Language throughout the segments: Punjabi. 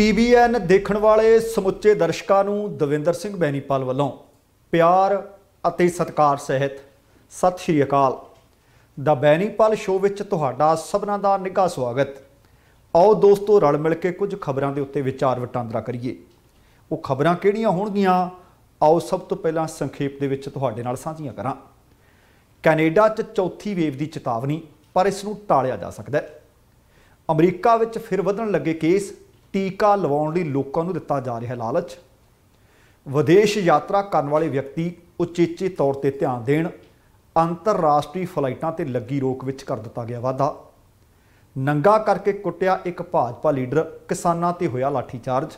ਟੀਵੀਐਨ ਦੇਖਣ ਵਾਲੇ ਸਮੁੱਚੇ ਦਰਸ਼ਕਾਂ ਨੂੰ ਦਵਿੰਦਰ ਸਿੰਘ ਬੈਣੀਪਾਲ ਵੱਲੋਂ ਪਿਆਰ ਅਤੇ ਸਤਿਕਾਰ ਸਹਿਤ ਸਤਿ ਸ਼੍ਰੀ ਅਕਾਲ ਦਾ ਬੈਣੀਪਾਲ ਸ਼ੋਅ ਵਿੱਚ ਤੁਹਾਡਾ ਸਭਨਾਂ ਦਾ ਨਿੱਘਾ ਸਵਾਗਤ ਆਓ ਦੋਸਤੋ ਰਲ ਮਿਲ ਕੇ ਕੁਝ ਖਬਰਾਂ ਦੇ ਉੱਤੇ ਵਿਚਾਰ ਵਟਾਂਦਰਾ ਕਰੀਏ ਉਹ ਖਬਰਾਂ ਕਿਹੜੀਆਂ ਹੋਣਗੀਆਂ ਆਓ ਸਭ ਤੋਂ ਪਹਿਲਾਂ ਸੰਖੇਪ ਦੇ ਵਿੱਚ ਤੁਹਾਡੇ ਨਾਲ ਸਾਂਝੀਆਂ ਕਰਾਂ ਕੈਨੇਡਾ 'ਚ ਚੌਥੀ ਵੇਵ ਦੀ ਚੇਤਾਵਨੀ ਪਰ ਇਸ ਨੂੰ ਟਾਲਿਆ ਜਾ ਸਕਦਾ ਹੈ ਅਮਰੀਕਾ ਵਿੱਚ ਫਿਰ ਵਧਣ ਲੱਗੇ ਕੇਸ ਟੀਕਾ ਲਵਾਉਣ ਲਈ ਲੋਕਾਂ ਨੂੰ ਦਿੱਤਾ ਜਾ ਰਿਹਾ ਲਾਲਚ ਵਿਦੇਸ਼ ਯਾਤਰਾ ਕਰਨ ਵਾਲੇ ਵਿਅਕਤੀ ਉਚੇਚੇ ਤੌਰ ਤੇ ਧਿਆਨ ਦੇਣ ਅੰਤਰਰਾਸ਼ਟਰੀ ਫਲਾਈਟਾਂ ਤੇ ਲੱਗੀ ਰੋਕ ਵਿੱਚ ਕਰ ਦਿੱਤਾ ਗਿਆ ਵਾਧਾ ਨੰਗਾ ਕਰਕੇ ਕੁੱਟਿਆ ਇੱਕ ਭਾਜਪਾ ਲੀਡਰ ਕਿਸਾਨਾਂ ਤੇ ਹੋਇਆ ਚਾਰਜ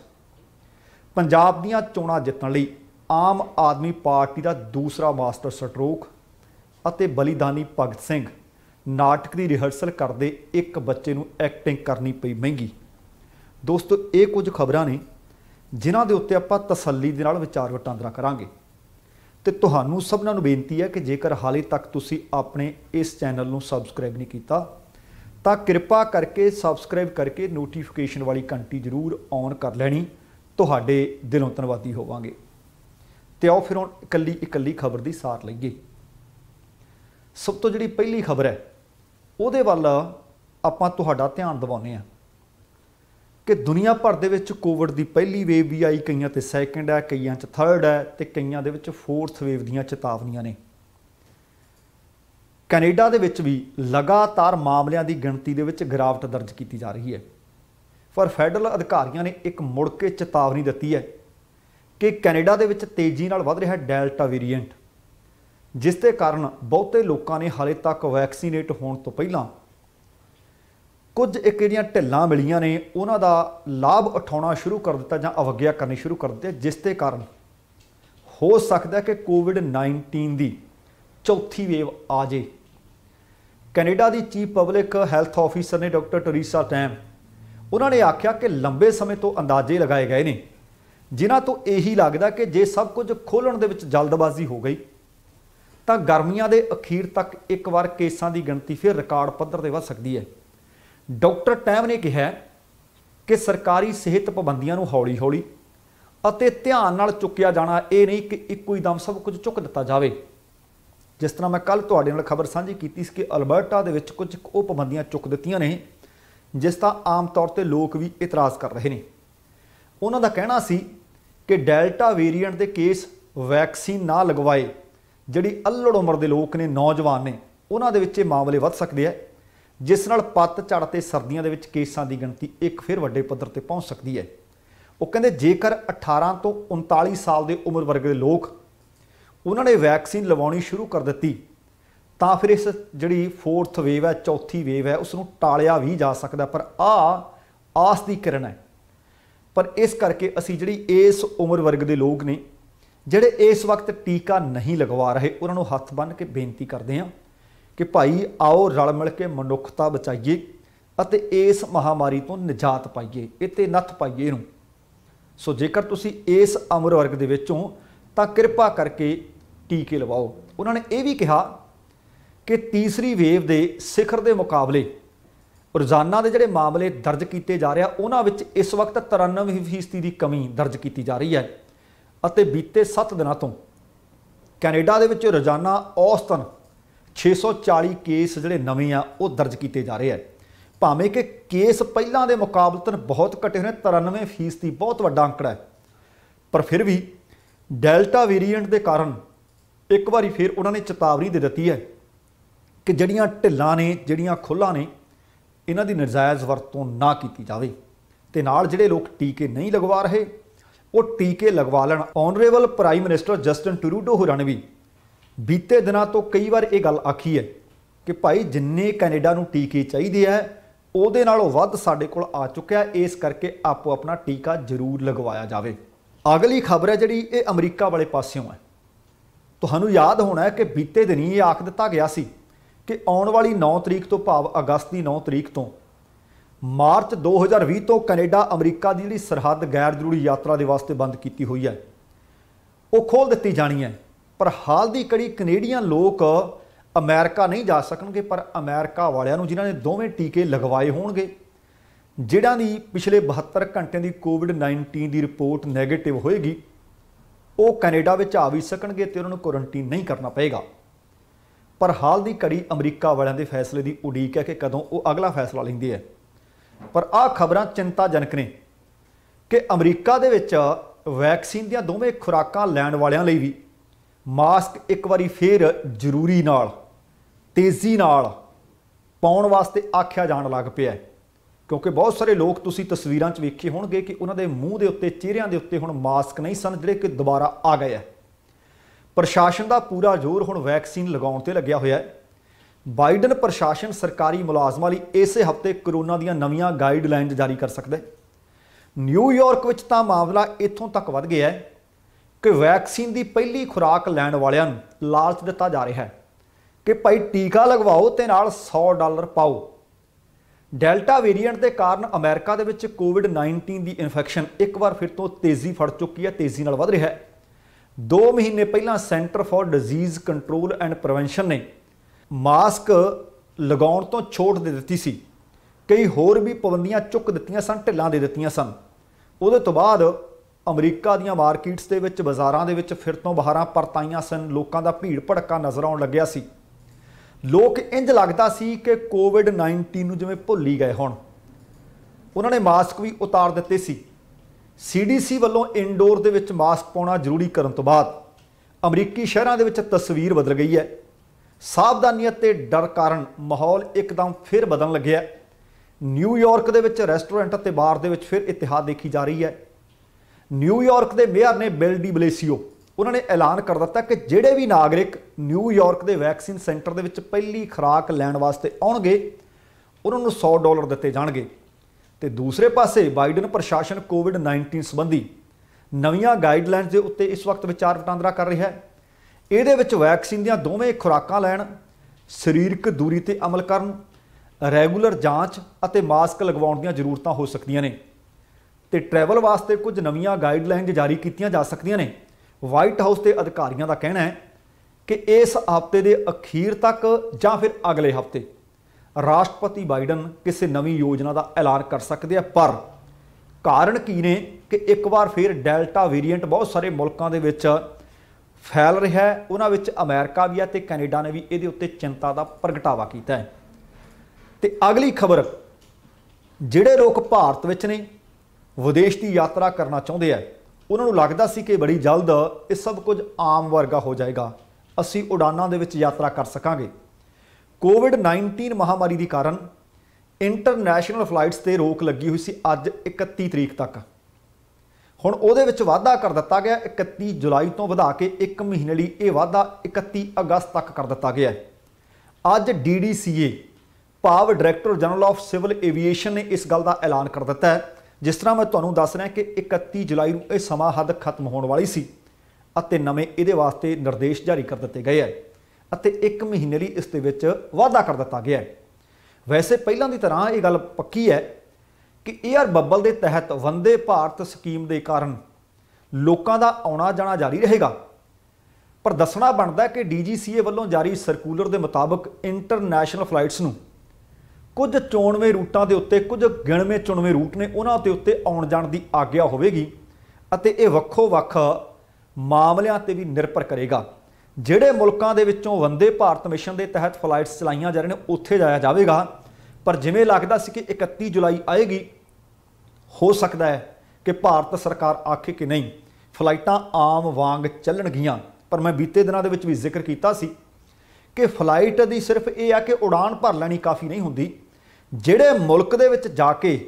ਪੰਜਾਬ ਦੀਆਂ ਚੋਣਾਂ ਜਿੱਤਣ ਲਈ ਆਮ ਆਦਮੀ ਪਾਰਟੀ ਦਾ ਦੂਸਰਾ ਮਾਸਟਰ ਸਟਰੋਕ ਅਤੇ ਬਲੀਦਾਨੀ ਭਗਤ ਸਿੰਘ ਨਾਟਕ ਦੀ ਰਿਹਰਸਲ ਕਰਦੇ ਇੱਕ ਬੱਚੇ ਨੂੰ ਐਕਟਿੰਗ ਕਰਨੀ ਪਈ ਮਹਿੰਗੀ ਦੋਸਤੋ ਇਹ ਕੁਝ ਖਬਰਾਂ ਨੇ ਜਿਨ੍ਹਾਂ ਦੇ ਉੱਤੇ ਆਪਾਂ ਤਸੱਲੀ ਦੇ ਨਾਲ ਵਿਚਾਰ ਵਟਾਂਦਰਾ ਕਰਾਂਗੇ ਤੇ ਤੁਹਾਨੂੰ ਸਭਨਾਂ ਨੂੰ ਬੇਨਤੀ ਹੈ ਕਿ ਜੇਕਰ ਹਾਲੇ ਤੱਕ ਤੁਸੀਂ ਆਪਣੇ ਇਸ ਚੈਨਲ ਨੂੰ ਸਬਸਕ੍ਰਾਈਬ ਨਹੀਂ ਕੀਤਾ ਤਾਂ ਕਿਰਪਾ ਕਰਕੇ ਸਬਸਕ੍ਰਾਈਬ ਕਰਕੇ ਨੋਟੀਫਿਕੇਸ਼ਨ ਵਾਲੀ ਘੰਟੀ ਜ਼ਰੂਰ ਔਨ ਕਰ ਲੈਣੀ ਤੁਹਾਡੇ ਦਿਲੋਂ ਧੰਨਵਾਦੀ ਹੋਵਾਂਗੇ ਤੇ ਆਓ ਫਿਰ ਹੁਣ ਇਕੱਲੀ ਇਕੱਲੀ ਖਬਰ ਦੀ ਸਾਰ ਲਈਏ ਸਭ ਤੋਂ ਜਿਹੜੀ ਪਹਿਲੀ ਖਬਰ ਹੈ ਉਹਦੇ ਵੱਲ ਆਪਾਂ ਤੁਹਾਡਾ ਧਿਆਨ ਦਿਵਾਉਨੇ ਆ ਕਿ ਦੁਨੀਆ ਭਰ ਦੇ ਵਿੱਚ ਕੋਵਿਡ ਦੀ ਪਹਿਲੀ ਵੇਵ ਵੀ ਆਈ ਕਈਆਂ ਤੇ ਸੈਕੰਡ ਹੈ ਕਈਆਂ 'ਚ ਥਰਡ ਹੈ ਤੇ ਕਈਆਂ ਦੇ ਵਿੱਚ ਫੋਰਥ ਵੇਵ ਦੀਆਂ ਚੇਤਾਵਨੀਆਂ ਨੇ ਕੈਨੇਡਾ ਦੇ ਵਿੱਚ ਵੀ ਲਗਾਤਾਰ ਮਾਮਲਿਆਂ ਦੀ ਗਿਣਤੀ ਦੇ ਵਿੱਚ ਗਰਾਫਟ ਦਰਜ ਕੀਤੀ ਜਾ ਰਹੀ ਹੈ ਪਰ ਫੈਡਰਲ ਅਧਿਕਾਰੀਆਂ ਨੇ ਇੱਕ ਮੁੜ ਕੇ ਚੇਤਾਵਨੀ ਦਿੱਤੀ ਹੈ ਕਿ ਕੈਨੇਡਾ ਦੇ ਵਿੱਚ ਤੇਜ਼ੀ ਨਾਲ ਵੱਧ ਰਿਹਾ ਡੈਲਟਾ ਵੇਰੀਐਂਟ ਜਿਸ ਦੇ ਕਾਰਨ ਬਹੁਤੇ ਲੋਕਾਂ ਨੇ ਹਾਲੇ ਤੱਕ ਵੈਕਸੀਨੇਟ ਹੋਣ ਤੋਂ ਪਹਿਲਾਂ ਕੁਝ ਇੱਕ ਜਿਹੜੀਆਂ ਢਿੱਲਾਂ ਮਿਲੀਆਂ ਨੇ ਉਹਨਾਂ ਦਾ ਲਾਭ ਉਠਾਉਣਾ ਸ਼ੁਰੂ ਕਰ ਦਿੱਤਾ ਜਾਂ ਅਵਗਿਆ ਕਰਨੀ ਸ਼ੁਰੂ ਕਰ ਦਿੱਤੀ ਜਿਸ ਦੇ ਕਾਰਨ ਹੋ ਸਕਦਾ ਕਿ ਕੋਵਿਡ-19 ਦੀ ਚੌਥੀ ਵੇਵ ਆ ਜੇ ਕੈਨੇਡਾ ਦੀ ਚੀਫ ਪਬਲਿਕ ਹੈਲਥ ਆਫੀਸਰ ਨੇ ਡਾਕਟਰ ਟਰੀਸਾ ਟੈਮ ਉਹਨਾਂ ਨੇ ਆਖਿਆ ਕਿ ਲੰਬੇ ਸਮੇਂ ਤੋਂ ਅੰਦਾਜ਼ੇ ਲਗਾਏ ਗਏ ਨੇ ਜਿਨ੍ਹਾਂ ਤੋਂ ਇਹੀ ਲੱਗਦਾ ਕਿ ਜੇ ਸਭ ਕੁਝ ਖੋਲਣ ਦੇ ਵਿੱਚ ਜਲਦਬਾਜ਼ੀ ਹੋ ਗਈ ਤਾਂ ਗਰਮੀਆਂ ਦੇ ਅਖੀਰ ਤੱਕ ਇੱਕ ਵਾਰ ਕੇਸਾਂ ਦੀ ਗਿਣਤੀ ਫਿਰ ਰਿਕਾਰਡ ਪੱਧਰ ਤੇ ਵੱਧ ਸਕਦੀ ਹੈ ਡਾਕਟਰ ਟੈਮ ਨੇ ਕਿਹਾ ਕਿ ਸਰਕਾਰੀ ਸਿਹਤ ਪਾਬੰਦੀਆਂ ਨੂੰ ਹੌਲੀ-ਹੌਲੀ ਅਤੇ ਧਿਆਨ ਨਾਲ ਚੁੱਕਿਆ ਜਾਣਾ ਇਹ ਨਹੀਂ ਕਿ ਇੱਕੋ ਹੀ ਦਮ ਸਭ ਕੁਝ ਚੁੱਕ ਦਿੱਤਾ ਜਾਵੇ ਜਿਸ ਤਰ੍ਹਾਂ ਮੈਂ ਕੱਲ ਤੁਹਾਡੇ ਨਾਲ ਖਬਰ ਸਾਂਝੀ ਕੀਤੀ ਸੀ ਕਿ ਅਲਬਰਟਾ ਦੇ ਵਿੱਚ ਕੁਝ ਉਹ ਪਾਬੰਦੀਆਂ ਚੁੱਕ ਦਿੱਤੀਆਂ ਨੇ ਜਿਸ ਦਾ ਆਮ ਤੌਰ ਤੇ ਲੋਕ ਵੀ ਇਤਰਾਜ਼ ਕਰ ਰਹੇ ਨੇ ਉਹਨਾਂ ਦਾ ਕਹਿਣਾ ਸੀ ਕਿ ਡੈਲਟਾ ਵੇਰੀਐਂਟ ਦੇ ਕੇਸ ਵੈਕਸੀਨ ਨਾ ਲਗਵਾਏ ਜਿਹੜੀ ਅਲੜ ਉਮਰ ਦੇ ਲੋਕ ਨੇ ਨੌਜਵਾਨ ਨੇ ਉਹਨਾਂ ਦੇ ਵਿੱਚ ਇਹ ਮਾਮਲੇ ਵੱਧ ਸਕਦੇ ਆ ਜਿਸ ਨਾਲ ਪੱਤ ਝੜ ਤੇ ਸਰਦੀਆਂ ਦੇ ਵਿੱਚ ਕੇਸਾਂ ਦੀ ਗਿਣਤੀ ਇੱਕ ਫਿਰ ਵੱਡੇ ਪੱਧਰ ਤੇ ਪਹੁੰਚ ਸਕਦੀ ਹੈ ਉਹ ਕਹਿੰਦੇ ਜੇਕਰ 18 ਤੋਂ 39 ਸਾਲ ਦੇ ਉਮਰ ਵਰਗ ਦੇ ਲੋਕ ਉਹਨਾਂ ਨੇ ਵੈਕਸੀਨ ਲਵਾਉਣੀ ਸ਼ੁਰੂ ਕਰ ਦਿੱਤੀ ਤਾਂ ਫਿਰ ਇਸ ਜਿਹੜੀ 4th ਵੇਵ ਹੈ ਚੌਥੀ ਵੇਵ ਹੈ ਉਸ ਨੂੰ ਟਾਲਿਆ ਵੀ ਜਾ ਸਕਦਾ ਪਰ ਆ ਆਸ ਦੀ ਕਿਰਨ ਹੈ ਪਰ ਇਸ ਕਰਕੇ ਅਸੀਂ ਜਿਹੜੀ ਇਸ ਉਮਰ ਵਰਗ ਦੇ ਲੋਕ ਨੇ ਜਿਹੜੇ ਇਸ ਵਕਤ ਟੀਕਾ ਨਹੀਂ ਲਗਵਾ ਰਹੇ ਉਹਨਾਂ ਨੂੰ ਹੱਥ ਬੰਨ ਕੇ ਬੇਨਤੀ ਕਰਦੇ ਹਾਂ ਕਿ ਭਾਈ ਆਓ ਰਲ ਮਿਲ ਕੇ ਮਨੁੱਖਤਾ ਬਚਾਈਏ ਅਤੇ ਇਸ ਮਹਾਮਾਰੀ ਤੋਂ ਨਜਾਤ ਪਾਈਏ ਇਤੇ ਨੱਥ ਪਾਈਏ ਇਹਨੂੰ ਸੋ ਜੇਕਰ ਤੁਸੀਂ ਇਸ ਅਮਰ ਵਰਗ ਦੇ ਵਿੱਚੋਂ ਤਾਂ ਕਿਰਪਾ ਕਰਕੇ ਟੀਕੇ ਲਵਾਓ ਉਹਨਾਂ ਨੇ ਇਹ ਵੀ ਕਿਹਾ ਕਿ ਤੀਸਰੀ ਵੇਵ ਦੇ ਸਿਖਰ ਦੇ ਮੁਕਾਬਲੇ ਰੋਜ਼ਾਨਾ ਦੇ ਜਿਹੜੇ ਮਾਮਲੇ ਦਰਜ ਕੀਤੇ ਜਾ ਰਿਹਾ ਉਹਨਾਂ ਵਿੱਚ ਇਸ ਵਕਤ 93% ਦੀ ਕਮੀ ਦਰਜ ਕੀਤੀ ਜਾ ਰਹੀ ਹੈ ਅਤੇ ਬੀਤੇ 7 ਦਿਨਾਂ ਤੋਂ ਕੈਨੇਡਾ ਦੇ ਵਿੱਚ ਰੋਜ਼ਾਨਾ ਔਸਤਨ 640 ਕੇਸ ਜਿਹੜੇ ਨਵੇਂ ਆ ਉਹ ਦਰਜ ਕੀਤੇ ਜਾ ਰਹੇ ਆ ਭਾਵੇਂ ਕਿ ਕੇਸ ਪਹਿਲਾਂ ਦੇ ਮੁਕਾਬਲਤਨ ਬਹੁਤ ਘਟੇ ਹੋਏ ਨੇ 93% ਫੀਸਦੀ ਬਹੁਤ ਵੱਡਾ ਅੰਕੜਾ ਹੈ ਪਰ ਫਿਰ ਵੀ ਡੈਲਟਾ ਵੇਰੀਐਂਟ ਦੇ ਕਾਰਨ ਇੱਕ ਵਾਰੀ ਫਿਰ ਉਹਨਾਂ ਨੇ ਚੇਤਾਵਨੀ ਦੇ ਦਿੱਤੀ ਹੈ ਕਿ ਜਿਹੜੀਆਂ ਢਿੱਲਾਂ ਨੇ ਜਿਹੜੀਆਂ ਖੁੱਲਾਂ ਨੇ ਇਹਨਾਂ ਦੀ ਨਜਾਇਜ਼ ਵਰਤੋਂ ਨਾ ਕੀਤੀ ਜਾਵੇ ਤੇ ਨਾਲ ਜਿਹੜੇ ਲੋਕ ਟੀਕੇ ਨਹੀਂ ਲਗਵਾ ਰਹੇ ਉਹ ਟੀਕੇ ਲਗਵਾ ਲੈਣ honourable prime minister Justin Trudeau ਹੋਰਾਂ ਨੇ ਵੀ ਬੀਤੇ ਦਿਨਾਂ ਤੋਂ ਕਈ ਵਾਰ ਇਹ ਗੱਲ ਆਖੀ ਹੈ ਕਿ ਭਾਈ ਜਿੰਨੇ ਕੈਨੇਡਾ ਨੂੰ ਟੀਕੇ ਚਾਹੀਦੇ ਆ ਉਹਦੇ ਨਾਲੋਂ ਵੱਧ ਸਾਡੇ ਕੋਲ ਆ ਚੁੱਕਿਆ ਇਸ ਕਰਕੇ ਆਪੋ ਆਪਣਾ ਟੀਕਾ ਜ਼ਰੂਰ ਲਗਵਾਇਆ ਜਾਵੇ ਅਗਲੀ ਖਬਰ ਹੈ ਜਿਹੜੀ ਇਹ ਅਮਰੀਕਾ ਵਾਲੇ ਪਾਸਿਓਂ ਹੈ ਤੁਹਾਨੂੰ ਯਾਦ ਹੋਣਾ ਹੈ ਕਿ ਬੀਤੇ ਦਿਨੀ ਇਹ ਆਖ ਦਿੱਤਾ ਗਿਆ ਸੀ ਕਿ ਆਉਣ ਵਾਲੀ 9 ਤਰੀਕ ਤੋਂ ਭਾਵ ਅਗਸਤ ਦੀ 9 ਤਰੀਕ ਤੋਂ ਮਾਰਚ 2020 ਤੋਂ ਕੈਨੇਡਾ ਅਮਰੀਕਾ ਦੀ ਜਿਹੜੀ ਸਰਹੱਦ ਗੈਰ ਜ਼ਰੂਰੀ ਯਾਤਰਾ ਦੇ ਵਾਸਤੇ ਬੰਦ ਕੀਤੀ ਹੋਈ ਹੈ ਉਹ ਖੋਲ ਦਿੱਤੀ ਜਾਣੀ ਹੈ ਪਰ ਹਾਲ ਦੀ ਕੜੀ ਕੈਨੇਡੀਅਨ ਲੋਕ ਅਮਰੀਕਾ ਨਹੀਂ ਜਾ ਸਕਣਗੇ ਪਰ ਅਮਰੀਕਾ ਵਾਲਿਆਂ ਨੂੰ ਜਿਨ੍ਹਾਂ ਨੇ ਦੋਵੇਂ ਟੀਕੇ ਲਗਵਾਏ ਹੋਣਗੇ ਜਿਹੜਾ ਦੀ ਪਿਛਲੇ 72 ਘੰਟਿਆਂ ਦੀ ਕੋਵਿਡ-19 ਦੀ ਰਿਪੋਰਟ 네ਗੇਟਿਵ ਹੋਏਗੀ ਉਹ ਕੈਨੇਡਾ ਵਿੱਚ ਆ ਵੀ ਸਕਣਗੇ ਤੇ ਉਹਨਾਂ ਨੂੰ ਕੁਆਰੰਟਾਈਨ ਨਹੀਂ ਕਰਨਾ ਪਏਗਾ ਪਰ ਹਾਲ ਦੀ ਘੜੀ ਅਮਰੀਕਾ ਵਾਲਿਆਂ ਦੇ ਫੈਸਲੇ ਦੀ ਉਡੀਕ ਹੈ ਕਿ ਕਦੋਂ ਉਹ ਅਗਲਾ ਫੈਸਲਾ ਲੈਂਦੇ ਹੈ ਪਰ ਆਹ ਖਬਰਾਂ ਚਿੰਤਾਜਨਕ ਨੇ ਕਿ ਅਮਰੀਕਾ ਦੇ ਵਿੱਚ ਵੈਕਸੀਨ ਦੀਆਂ ਦੋਵੇਂ ਖੁਰਾਕਾਂ ਲੈਣ ਵਾਲਿਆਂ ਲਈ ਵੀ ਮਾਸਕ ਇੱਕ ਵਾਰੀ ਫੇਰ ਜ਼ਰੂਰੀ ਨਾਲ ਤੇਜ਼ੀ ਨਾਲ ਪਾਉਣ ਵਾਸਤੇ ਆਖਿਆ ਜਾਣ ਲੱਗ ਪਿਆ ਕਿਉਂਕਿ ਬਹੁਤ ਸਾਰੇ ਲੋਕ ਤੁਸੀਂ ਤਸਵੀਰਾਂ 'ਚ ਵੇਖੇ ਹੋਣਗੇ ਕਿ ਉਹਨਾਂ ਦੇ ਮੂੰਹ ਦੇ ਉੱਤੇ ਚਿਹਰਿਆਂ ਦੇ ਉੱਤੇ ਹੁਣ ਮਾਸਕ ਨਹੀਂ ਸਨ ਜਿਹੜੇ ਕਿ ਦੁਬਾਰਾ ਆ ਗਏ ਆ ਪ੍ਰਸ਼ਾਸਨ ਦਾ ਪੂਰਾ ਜ਼ੋਰ ਹੁਣ ਵੈਕਸੀਨ ਲਗਾਉਣ ਤੇ ਲੱਗਿਆ ਹੋਇਆ ਹੈ ਬਾਈਡਨ ਪ੍ਰਸ਼ਾਸਨ ਸਰਕਾਰੀ ਮੁਲਾਜ਼ਮਾਂ ਲਈ ਇਸੇ ਹਫਤੇ ਕਰੋਨਾ ਦੀਆਂ ਨਵੀਆਂ ਗਾਈਡਲਾਈਨਜ਼ ਜਾਰੀ ਕਰ ਸਕਦਾ ਹੈ ਨਿਊਯਾਰਕ ਵਿੱਚ ਤਾਂ ਮਾਮਲਾ ਇੱਥੋਂ ਤੱਕ ਵੱਧ ਗਿਆ ਹੈ ਕਿ ਵੈਕਸੀਨ ਦੀ ਪਹਿਲੀ ਖੁਰਾਕ ਲੈਣ ਵਾਲਿਆਂ ਨੂੰ ਲਾਲਚ ਦਿੱਤਾ ਜਾ ਰਿਹਾ ਹੈ ਕਿ ਭਾਈ ਟੀਕਾ ਲਗਵਾਓ ਤੇ ਨਾਲ 100 ਡਾਲਰ ਪਾਓ ਡੈਲਟਾ ਵੇਰੀਐਂਟ ਦੇ ਕਾਰਨ ਅਮਰੀਕਾ ਦੇ ਵਿੱਚ ਕੋਵਿਡ-19 ਦੀ ਇਨਫੈਕਸ਼ਨ ਇੱਕ ਵਾਰ ਫਿਰ ਤੋਂ ਤੇਜ਼ੀ ਫੜ ਚੁੱਕੀ ਹੈ ਤੇਜ਼ੀ ਨਾਲ ਵਧ ਰਿਹਾ ਹੈ 2 ਮਹੀਨੇ ਪਹਿਲਾਂ centre for disease control and prevention ਨੇ ਮਾਸਕ ਲਗਾਉਣ ਤੋਂ ਛੋਟ ਦੇ ਦਿੱਤੀ ਸੀ ਕਈ ਹੋਰ ਵੀ ਪਾਬੰਦੀਆਂ ਚੁੱਕ ਦਿੱਤੀਆਂ ਸਨ ਢਿੱਲਾਂ ਦੇ ਦਿੱਤੀਆਂ ਸਨ ਉਹਦੇ ਤੋਂ ਬਾਅਦ ਅਮਰੀਕਾ ਦੀਆਂ ਮਾਰਕੀਟਸ ਦੇ ਵਿੱਚ ਬਾਜ਼ਾਰਾਂ ਦੇ ਵਿੱਚ ਫਿਰ ਤੋਂ ਬਹਾਰਾਂ ਪਰਤਾਈਆਂ ਸਨ ਲੋਕਾਂ ਦਾ ਭੀੜ ਭੜਕਾ ਨਜ਼ਰ ਆਉਣ ਲੱਗਿਆ ਸੀ ਲੋਕ ਇੰਜ ਲੱਗਦਾ ਸੀ ਕਿ ਕੋਵਿਡ-19 ਨੂੰ ਜਿਵੇਂ ਭੁੱਲ ਹੀ ਗਏ ਹੁਣ ਉਹਨਾਂ ਨੇ ਮਾਸਕ ਵੀ ਉਤਾਰ ਦਿੱਤੇ ਸੀ ਸੀਡੀਸੀ ਵੱਲੋਂ ਇਨਡੋਰ ਦੇ ਵਿੱਚ ਮਾਸਕ ਪਾਉਣਾ ਜ਼ਰੂਰੀ ਕਰਨ ਤੋਂ ਬਾਅਦ ਅਮਰੀਕੀ ਸ਼ਹਿਰਾਂ ਦੇ ਵਿੱਚ ਤਸਵੀਰ ਬਦਲ ਗਈ ਹੈ ਸਾਵਧਾਨੀਆਂ ਤੇ ਡਰ ਕਾਰਨ ਮਾਹੌਲ ਇੱਕਦਮ ਫਿਰ ਬਦਲਣ ਲੱਗਿਆ ਨਿਊਯਾਰਕ ਦੇ ਵਿੱਚ ਰੈਸਟੋਰੈਂਟ ਅਤੇ ਬਾਰ ਦੇ ਵਿੱਚ ਫਿਰ ਇਤਿਹਾਦ ਦੇਖੀ ਜਾ ਰਹੀ ਹੈ ਨਿਊਯਾਰਕ ਦੇ ਮੇਅਰ ਨੇ ਬਿਲ ਡੀ ਬਲੇਸੀਓ ਉਹਨਾਂ ਨੇ ਐਲਾਨ ਕਰ ਦਿੱਤਾ ਕਿ ਜਿਹੜੇ ਵੀ ਨਾਗਰਿਕ ਨਿਊਯਾਰਕ ਦੇ ਵੈਕਸੀਨ ਸੈਂਟਰ ਦੇ ਵਿੱਚ ਪਹਿਲੀ ਖੁਰਾਕ ਲੈਣ ਵਾਸਤੇ ਆਉਣਗੇ ਉਹਨਾਂ ਨੂੰ 100 ਡਾਲਰ ਦਿੱਤੇ ਜਾਣਗੇ ਤੇ ਦੂਸਰੇ ਪਾਸੇ ਬਾਈਡਨ ਪ੍ਰਸ਼ਾਸਨ ਕੋਵਿਡ-19 ਸੰਬੰਧੀ ਨਵੀਆਂ ਗਾਈਡਲਾਈਨਸ ਦੇ ਉੱਤੇ ਇਸ ਵਕਤ ਵਿਚਾਰ ਵਟਾਂਦਰਾ ਕਰ ਰਿਹਾ ਹੈ ਇਹਦੇ ਵਿੱਚ ਵੈਕਸੀਨ ਦੀਆਂ ਦੋਵੇਂ ਖੁਰਾਕਾਂ ਲੈਣ ਸਰੀਰਕ ਦੂਰੀ ਤੇ ਅਮਲ ਕਰਨ ਰੈਗੂਲਰ ਜਾਂਚ ਅਤੇ ਮਾਸਕ ਲਗਵਾਉਣ ਦੀਆਂ ਜ਼ਰੂਰਤਾਂ ਹੋ ਸਕਦੀਆਂ ਨੇ ਤੇ ਟਰੈਵਲ ਵਾਸਤੇ ਕੁਝ ਨਵੀਆਂ ਗਾਈਡਲਾਈਨ ਜਾਰੀ ਕੀਤੀਆਂ ਜਾ ਸਕਦੀਆਂ ਨੇ ਵਾਈਟ ਹਾਊਸ ਦੇ ਅਧਿਕਾਰੀਆਂ ਦਾ ਕਹਿਣਾ ਹੈ ਕਿ ਇਸ ਹਫ਼ਤੇ ਦੇ ਅਖੀਰ ਤੱਕ ਜਾਂ ਫਿਰ ਅਗਲੇ ਹਫ਼ਤੇ ਰਾਸ਼ਟਰਪਤੀ ਬਾਈਡਨ ਕਿਸੇ ਨਵੀਂ ਯੋਜਨਾ ਦਾ ਐਲਾਨ ਕਰ ਸਕਦੇ ਆ ਪਰ ਕਾਰਨ ਕੀ ਨੇ ਕਿ ਇੱਕ ਵਾਰ ਫਿਰ ਡੈਲਟਾ ਵੇਰੀਐਂਟ ਬਹੁਤ ਸਾਰੇ ਮੁਲਕਾਂ ਦੇ ਵਿੱਚ ਫੈਲ ਰਿਹਾ ਹੈ ਉਹਨਾਂ ਵਿੱਚ ਅਮਰੀਕਾ ਵੀ ਆ ਤੇ ਕੈਨੇਡਾ ਨੇ ਵੀ ਇਹਦੇ ਉੱਤੇ ਚਿੰਤਾ ਦਾ ਪ੍ਰਗਟਾਵਾ ਕੀਤਾ ਹੈ ਤੇ ਅਗਲੀ ਖਬਰ ਜਿਹੜੇ ਲੋਕ ਭਾਰਤ ਵਿੱਚ ਨੇ ਵਿਦੇਸ਼ ਦੀ ਯਾਤਰਾ ਕਰਨਾ ਚਾਹੁੰਦੇ ਆ ਉਹਨਾਂ ਨੂੰ ਲੱਗਦਾ ਸੀ ਕਿ ਬੜੀ ਜਲਦ ਇਹ ਸਭ ਕੁਝ ਆਮ ਵਰਗਾ ਹੋ ਜਾਏਗਾ ਅਸੀਂ ਉਡਾਨਾਂ ਦੇ ਵਿੱਚ ਯਾਤਰਾ ਕਰ ਸਕਾਂਗੇ ਕੋਵਿਡ-19 ਮਹਾਮਾਰੀ ਦੇ ਕਾਰਨ ਇੰਟਰਨੈਸ਼ਨਲ ਫਲਾਈਟਸ ਤੇ ਰੋਕ ਲੱਗੀ ਹੋਈ ਸੀ ਅੱਜ 31 ਤਰੀਕ ਤੱਕ ਹੁਣ ਉਹਦੇ ਵਿੱਚ ਵਾਅਦਾ ਕਰ ਦਿੱਤਾ ਗਿਆ 31 ਜੁਲਾਈ ਤੋਂ ਵਧਾ ਕੇ 1 ਮਹੀਨੇ ਲਈ ਇਹ ਵਾਅਦਾ 31 ਅਗਸਤ ਤੱਕ ਕਰ ਦਿੱਤਾ ਗਿਆ ਅੱਜ ਡੀਡੀਸੀਏ ਭਾਵ director general of civil aviation ਨੇ ਇਸ ਗੱਲ ਦਾ ਐਲਾਨ ਕਰ ਦਿੱਤਾ ਹੈ ਜਿਸ ਤਰ੍ਹਾਂ ਮੈਂ ਤੁਹਾਨੂੰ ਦੱਸ ਰਿਹਾ ਕਿ 31 ਜੁਲਾਈ ਨੂੰ ਇਹ ਸਮਾਂ ਹੱਦ ਖਤਮ ਹੋਣ ਵਾਲੀ ਸੀ ਅਤੇ ਨਵੇਂ ਇਹਦੇ ਵਾਸਤੇ ਨਿਰਦੇਸ਼ ਜਾਰੀ ਕਰ ਦਿੱਤੇ ਗਏ ਹੈ ਅਤੇ 1 ਮਹੀਨੇ ਲਈ ਇਸ ਦੇ ਵਿੱਚ ਵਾਅਦਾ ਕਰ ਦਿੱਤਾ ਗਿਆ ਹੈ ਵੈਸੇ ਪਹਿਲਾਂ ਦੀ ਤਰ੍ਹਾਂ ਇਹ ਗੱਲ ਪੱਕੀ ਹੈ ਕਿ ਏਆਰ ਬੱਬਲ ਦੇ ਤਹਿਤ ਵੰਦੇ ਭਾਰਤ ਸਕੀਮ ਦੇ ਕਾਰਨ ਲੋਕਾਂ ਦਾ ਆਉਣਾ ਜਾਣਾ ਜਾਰੀ ਰਹੇਗਾ ਪਰ ਦੱਸਣਾ ਬਣਦਾ ਹੈ ਕਿ ਡੀਜੀਸੀਏ ਵੱਲੋਂ ਜਾਰੀ ਸਰਕੂਲਰ ਦੇ ਮੁਤਾਬਕ ਇੰਟਰਨੈਸ਼ਨਲ ਫਲਾਈਟਸ ਨੂੰ ਕੁਝ ਚੋਣਵੇਂ ਰੂਟਾਂ ਦੇ ਉੱਤੇ ਕੁਝ ਗਿਣਵੇਂ ਚੁਣਵੇਂ ਰੂਟ ਨੇ ਉਹਨਾਂ ਦੇ ਉੱਤੇ ਆਉਣ ਜਾਣ ਦੀ ਆਗਿਆ ਹੋਵੇਗੀ ਅਤੇ ਇਹ ਵੱਖੋ-ਵੱਖ ਮਾਮਲਿਆਂ ਤੇ ਵੀ ਨਿਰਭਰ ਕਰੇਗਾ ਜਿਹੜੇ ਮੁਲਕਾਂ ਦੇ ਵਿੱਚੋਂ ਵੰਦੇ ਭਾਰਤ ਮਿਸ਼ਨ ਦੇ ਤਹਿਤ ਫਲਾਈਟਸ ਚਲਾਈਆਂ ਜਾ ਰਹੇ ਨੇ ਉੱਥੇ ਜਾਇਆ ਜਾਵੇਗਾ ਪਰ ਜਿਵੇਂ ਲੱਗਦਾ ਸੀ ਕਿ 31 ਜੁਲਾਈ ਆਏਗੀ ਹੋ ਸਕਦਾ ਹੈ ਕਿ ਭਾਰਤ ਸਰਕਾਰ ਆਖੇ ਕਿ ਨਹੀਂ ਫਲਾਈਟਾਂ ਆਮ ਵਾਂਗ ਚੱਲਣਗੀਆਂ ਪਰ ਮੈਂ ਬੀਤੇ ਦਿਨਾਂ ਦੇ ਵਿੱਚ ਵੀ ਜ਼ਿਕਰ ਕੀਤਾ ਸੀ ਕਿ ਫਲਾਈਟ ਦੀ ਸਿਰਫ ਇਹ ਆ ਕਿ ਉਡਾਨ ਭਰ ਲੈਣੀ ਕਾਫੀ ਨਹੀਂ ਹੁੰਦੀ ਜਿਹੜੇ ਮੁਲਕ ਦੇ ਵਿੱਚ ਜਾ ਕੇ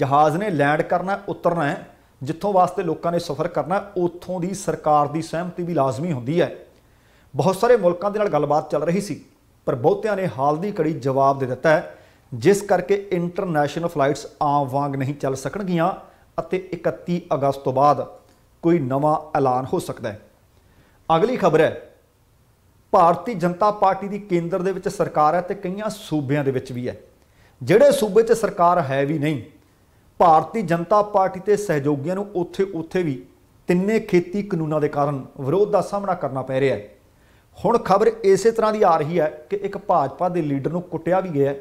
ਜਹਾਜ਼ ਨੇ ਲੈਂਡ ਕਰਨਾ ਉਤਰਨਾ ਹੈ ਜਿੱਥੋਂ ਵਾਸਤੇ ਲੋਕਾਂ ਨੇ ਸਫ਼ਰ ਕਰਨਾ ਉੱਥੋਂ ਦੀ ਸਰਕਾਰ ਦੀ ਸਹਿਮਤੀ ਵੀ ਲਾਜ਼ਮੀ ਹੁੰਦੀ ਹੈ ਬਹੁਤ ਸਾਰੇ ਮੁਲਕਾਂ ਦੇ ਨਾਲ ਗੱਲਬਾਤ ਚੱਲ ਰਹੀ ਸੀ ਪਰ ਬਹੁਤਿਆਂ ਨੇ ਹਾਲ ਦੀ ਕੜੀ ਜਵਾਬ ਦੇ ਦਿੱਤਾ ਹੈ ਜਿਸ ਕਰਕੇ ਇੰਟਰਨੈਸ਼ਨਲ ਫਲਾਈਟਸ ਆਮ ਵਾਂਗ ਨਹੀਂ ਚੱਲ ਸਕਣਗੀਆਂ ਅਤੇ 31 ਅਗਸਤ ਤੋਂ ਬਾਅਦ ਕੋਈ ਨਵਾਂ ਐਲਾਨ ਹੋ ਸਕਦਾ ਹੈ ਅਗਲੀ ਖਬਰ ਹੈ ਭਾਰਤੀ ਜਨਤਾ ਪਾਰਟੀ ਦੀ ਕੇਂਦਰ ਦੇ ਵਿੱਚ ਸਰਕਾਰ ਹੈ ਤੇ ਕਈਆਂ ਸੂਬਿਆਂ ਦੇ ਵਿੱਚ ਵੀ ਹੈ ਜਿਹੜੇ ਸੂਬੇ 'ਚ ਸਰਕਾਰ ਹੈ ਵੀ ਨਹੀਂ ਭਾਰਤੀ ਜਨਤਾ ਪਾਰਟੀ ਤੇ ਸਹਿਯੋਗੀਆਂ ਨੂੰ ਉੱਥੇ-ਉੱਥੇ ਵੀ ਤਿੰਨੇ ਖੇਤੀ ਕਾਨੂੰਨਾਂ ਦੇ ਕਾਰਨ ਵਿਰੋਧ ਦਾ ਸਾਹਮਣਾ ਕਰਨਾ ਪੈ ਰਿਹਾ ਹੈ ਹੁਣ ਖਬਰ ਇਸੇ ਤਰ੍ਹਾਂ ਦੀ ਆ ਰਹੀ ਹੈ ਕਿ ਇੱਕ ਭਾਜਪਾ ਦੇ ਲੀਡਰ ਨੂੰ ਕੁੱਟਿਆ ਵੀ ਗਿਆ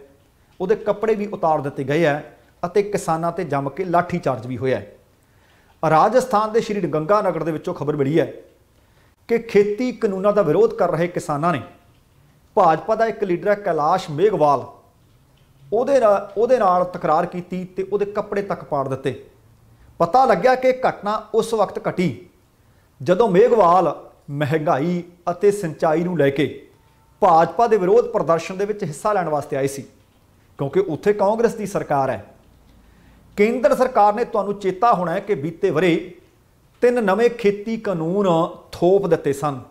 ਉਹਦੇ ਕੱਪੜੇ ਵੀ ਉਤਾਰ ਦਿੱਤੇ ਗਏ ਆ ਅਤੇ ਕਿਸਾਨਾਂ ਤੇ ਜੰਮ ਕੇ ਲਾਠੀ ਚਾਰਜ ਵੀ ਹੋਇਆ ਹੈ ਰਾਜਸਥਾਨ ਦੇ ਸ਼੍ਰੀ ਗੰਗਾ ਨਗਰ ਦੇ ਵਿੱਚੋਂ ਖਬਰ ਮਿਲੀ ਹੈ ਕਿ ਖੇਤੀ ਕਾਨੂੰਨਾਂ ਦਾ ਵਿਰੋਧ ਕਰ ਰਹੇ ਕਿਸਾਨਾਂ ਨੇ ਭਾਜਪਾ ਦਾ ਇੱਕ ਲੀਡਰ ਹੈ ਕੈਲਾਸ਼ ਮੇਘਵਾਲ ਉਹਦੇ ਨਾਲ ਉਹਦੇ ਨਾਲ ਤਕਰਾਰ ਕੀਤੀ ਤੇ ਉਹਦੇ ਕੱਪੜੇ ਤੱਕ ਪਾੜ ਦਿੱਤੇ ਪਤਾ ਲੱਗਿਆ ਕਿ ਘਟਨਾ ਉਸ ਵਕਤ ਘਟੀ ਜਦੋਂ ਮੇਘਵਾਲ ਮਹਿੰਗਾਈ ਅਤੇ ਸਿੰਚਾਈ ਨੂੰ ਲੈ ਕੇ ਭਾਜਪਾ ਦੇ ਵਿਰੋਧ ਪ੍ਰਦਰਸ਼ਨ ਦੇ ਵਿੱਚ ਹਿੱਸਾ ਲੈਣ ਵਾਸਤੇ ਆਏ ਸੀ ਕਿਉਂਕਿ ਉੱਥੇ ਕਾਂਗਰਸ ਦੀ ਸਰਕਾਰ ਹੈ ਕੇਂਦਰ ਸਰਕਾਰ ਨੇ ਤੁਹਾਨੂੰ ਚੇਤਾ ਹੋਣਾ ਹੈ ਕਿ ਬੀਤੇ ਵਰੇ ਤਿੰਨ ਨਵੇਂ ਖੇਤੀ ਕਾਨੂੰਨ ਥੋਪ ਦਿੱਤੇ ਸਨ